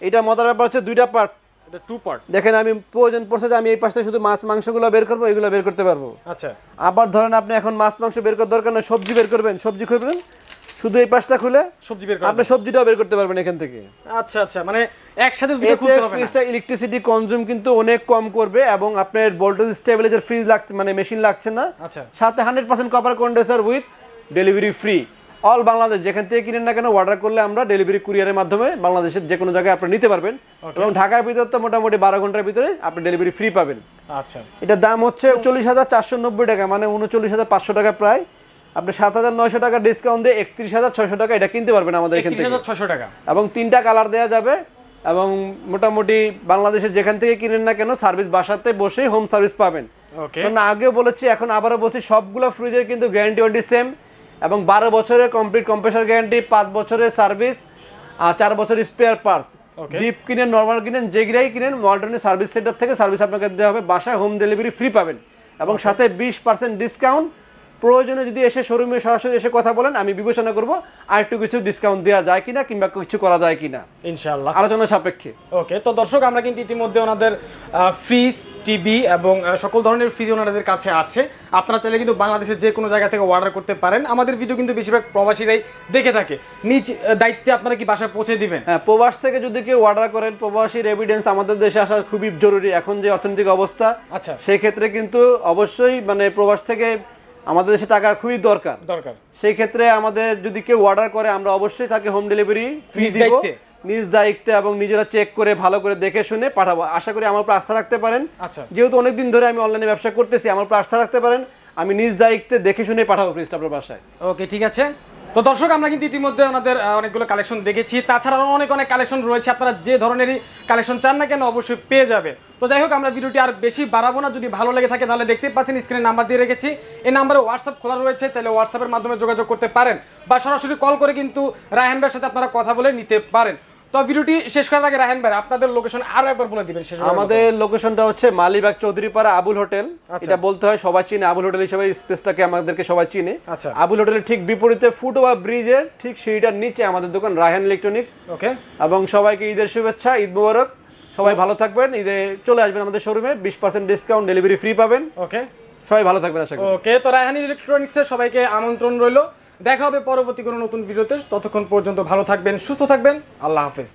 এটা মজার ব্যাপার হচ্ছে দুইটা পার্ট দেখেন আমি প্রয়োজন পড়ছে যে আমি এই পাশে শুধু মাছ মাংসগুলো বের করবো এগুলো বের করতে পারবো আচ্ছা আবার ধরেন আপনি এখন মাছ মাংস বের করার দরকার না সবজি বের করবেন সবজি শুধু এই পাশটা খুলে সবজি বের আপনি সবজিটাও বের করতে পারবেন এখান থেকে আচ্ছা আচ্ছা মানে একসাথে দুটো খুলতে হবে ফ্রিজটা ইলেকট্রিসিটি কনজিউম কিন্তু অনেক কম করবে এবং আপনার ভোল্টেজ স্টেবিলাইজার ফ্রিজ লাগছে মানে মেশিন লাগছে না আচ্ছা সাথে 100% copper condenser with delivery free all Bangladesh যেখান থেকে কিনেন না কেন অর্ডার করলে আমরা ডেলিভারি কুরিয়ারের মাধ্যমে বাংলাদেশের যে কোনো জায়গায় আপনি নিতে পারবেন এবং ঢাকার ভিতর তো মোটামুটি বারো ঘন্টার ভিতরে আপনি ডেলিভারি ফ্রি পাবেন আচ্ছা এটার দাম হচ্ছে চল্লিশ হাজার চারশো নব্বই টাকা মানে উনচল্লিশ হাজার পাঁচশো টাকা প্রায় আপনি সাত হাজার নয়শো টাকা ডিসকাউন্ট দিয়ে একত্রিশ হাজার ছয়শো টাকা এটা কিনতে পারবেন আমাদের এখান থেকে ছশো টাকা এবং তিনটা কালার দেওয়া যাবে এবং মোটামুটি বাংলাদেশের যেখান থেকে কিনেন না কেন সার্ভিস বাসাতে বসেই হোম সার্ভিস পাবেন আগেও বলেছি এখন আবারও বলছি সবগুলো ফ্রিজের কিন্তু গ্যারান্টি ওয়ারেন্টি সেম এবং বারো বছরের কমপ্লিট কম্প্রেসার গ্যারান্টি পাঁচ বছরের সার্ভিস আর চার বছর স্পেয়ার পার্টস ডিপ কিনেন নর্মাল কিনেন যে গিরাই কিনেন মল্টনের সার্ভিস সেন্টার থেকে সার্ভিস আপনাকে দেওয়া হবে বাসায় হোম ডেলিভারি ফ্রি পাবেন এবং সাথে বিশ পার্সেন্ট ডিসকাউন্ট প্রয়োজনে যদি এসে শোরুমে সরাসরি এসে কথা বলেন আমি বিবেচনা করব আর একটু কিছু ডিসকাউন্ট দেওয়া যায় কিনা কিংবা কিছু করা যায় কিনা ইনশাআল্লাহ আলোচনা সাপেক্ষে ওকে তো দর্শক আমরা কিন্তু ইতিমধ্যে ওনাদের ফ্রিজ টিভি এবং সকল ধরনের ফ্রিজ ওনাদের কাছে আছে আপনারা চাইলে কিন্তু বাংলাদেশের যে কোনো জায়গা থেকে অর্ডার করতে পারেন আমাদের ভিডিও কিন্তু বেশিরভাগ প্রবাসীরাই দেখে থাকে নিজ দায়িত্বে আপনারা কি বাসায় পৌঁছে দিবেন হ্যাঁ প্রবাস থেকে যদি কেউ অর্ডার করেন প্রবাসীর এভিডেন্স আমাদের দেশে আসা খুবই জরুরি এখন যে অর্থনৈতিক অবস্থা আচ্ছা সেই ক্ষেত্রে কিন্তু অবশ্যই মানে প্রবাস থেকে আমাদের দেশে টাকার খুবই দরকার দরকার সেই ক্ষেত্রে আমাদের যদি কেউ অর্ডার করে আমরা অবশ্যই তাকে হোম ডেলিভারি ফ্রি দিব নিজ দায়িত্বে এবং নিজেরা চেক করে ভালো করে দেখে শুনে পাঠাবো আশা করি আমার উপর আস্থা রাখতে পারেন আচ্ছা। যেহেতু অনেকদিন ধরে আমি অনলাইনে ব্যবসা করতেছি আমার উপর আস্থা রাখতে পারেন আমি নিজ দায়িত্বে দেখে শুনে পাঠাবো ফ্রিজ আপনার বাসায় ওকে ঠিক আছে তো দর্শক আমরা কিন্তু ইতিমধ্যে ওনাদের অনেকগুলো কালেকশন দেখেছি তাছাড়া অনেক অনেক কালেকশন রয়েছে আপনারা যে ধরনেরই কালেকশন চান না কেন অবশ্যই পেয়ে যাবে তো যাই হোক আমরা ভিডিওটি আর বেশি বাড়াবো না যদি ভালো লাগে থাকে তাহলে দেখতে পাচ্ছেন স্ক্রিনে নাম্বার দিয়ে রেখেছি এই নাম্বারে হোয়াটসঅ্যাপ খোলা রয়েছে চাইলে হোয়াটসঅ্যাপের মাধ্যমে যোগাযোগ করতে পারেন বা সরাসরি কল করে কিন্তু রায়হান ভাইয়ের সাথে আপনারা কথা বলে নিতে পারেন তো ভিডিওটি শেষ করার আগে রায়হান ভাই আপনাদের লোকেশন আরো একবার বলে দিবেন শেষ আমাদের লোকেশনটা হচ্ছে মালিবাগ চৌধুরীপাড়া আবুল হোটেল আচ্ছা। এটা বলতে হয় সবাই চিনে আবুল হোটেল হিসেবে স্পেসটাকে আমাদেরকে সবাই চিনে আচ্ছা। আবুল হোটেলের ঠিক বিপরীতে ফুট ওভার ব্রিজের ঠিক সিঁড়িটার নিচে আমাদের দোকান রায়হান ইলেকট্রনিক্স ওকে এবং সবাইকে ঈদের শুভেচ্ছা ঈদ মুবারক সবাই ভালো থাকবেন ঈদে চলে আসবেন আমাদের শোরুমে বিশ পার্সেন্ট ডিসকাউন্ট ডেলিভারি ফ্রি পাবেন ওকে সবাই ভালো থাকবেন আশা করি ওকে তো ইলেকট্রনিক্স এর সবাইকে আমন্ত্রণ রইল দেখা হবে পরবর্তী কোনো নতুন ভিডিওতে ততক্ষণ পর্যন্ত ভালো থাকবেন সুস্থ থাকবেন আল্লাহ হাফেজ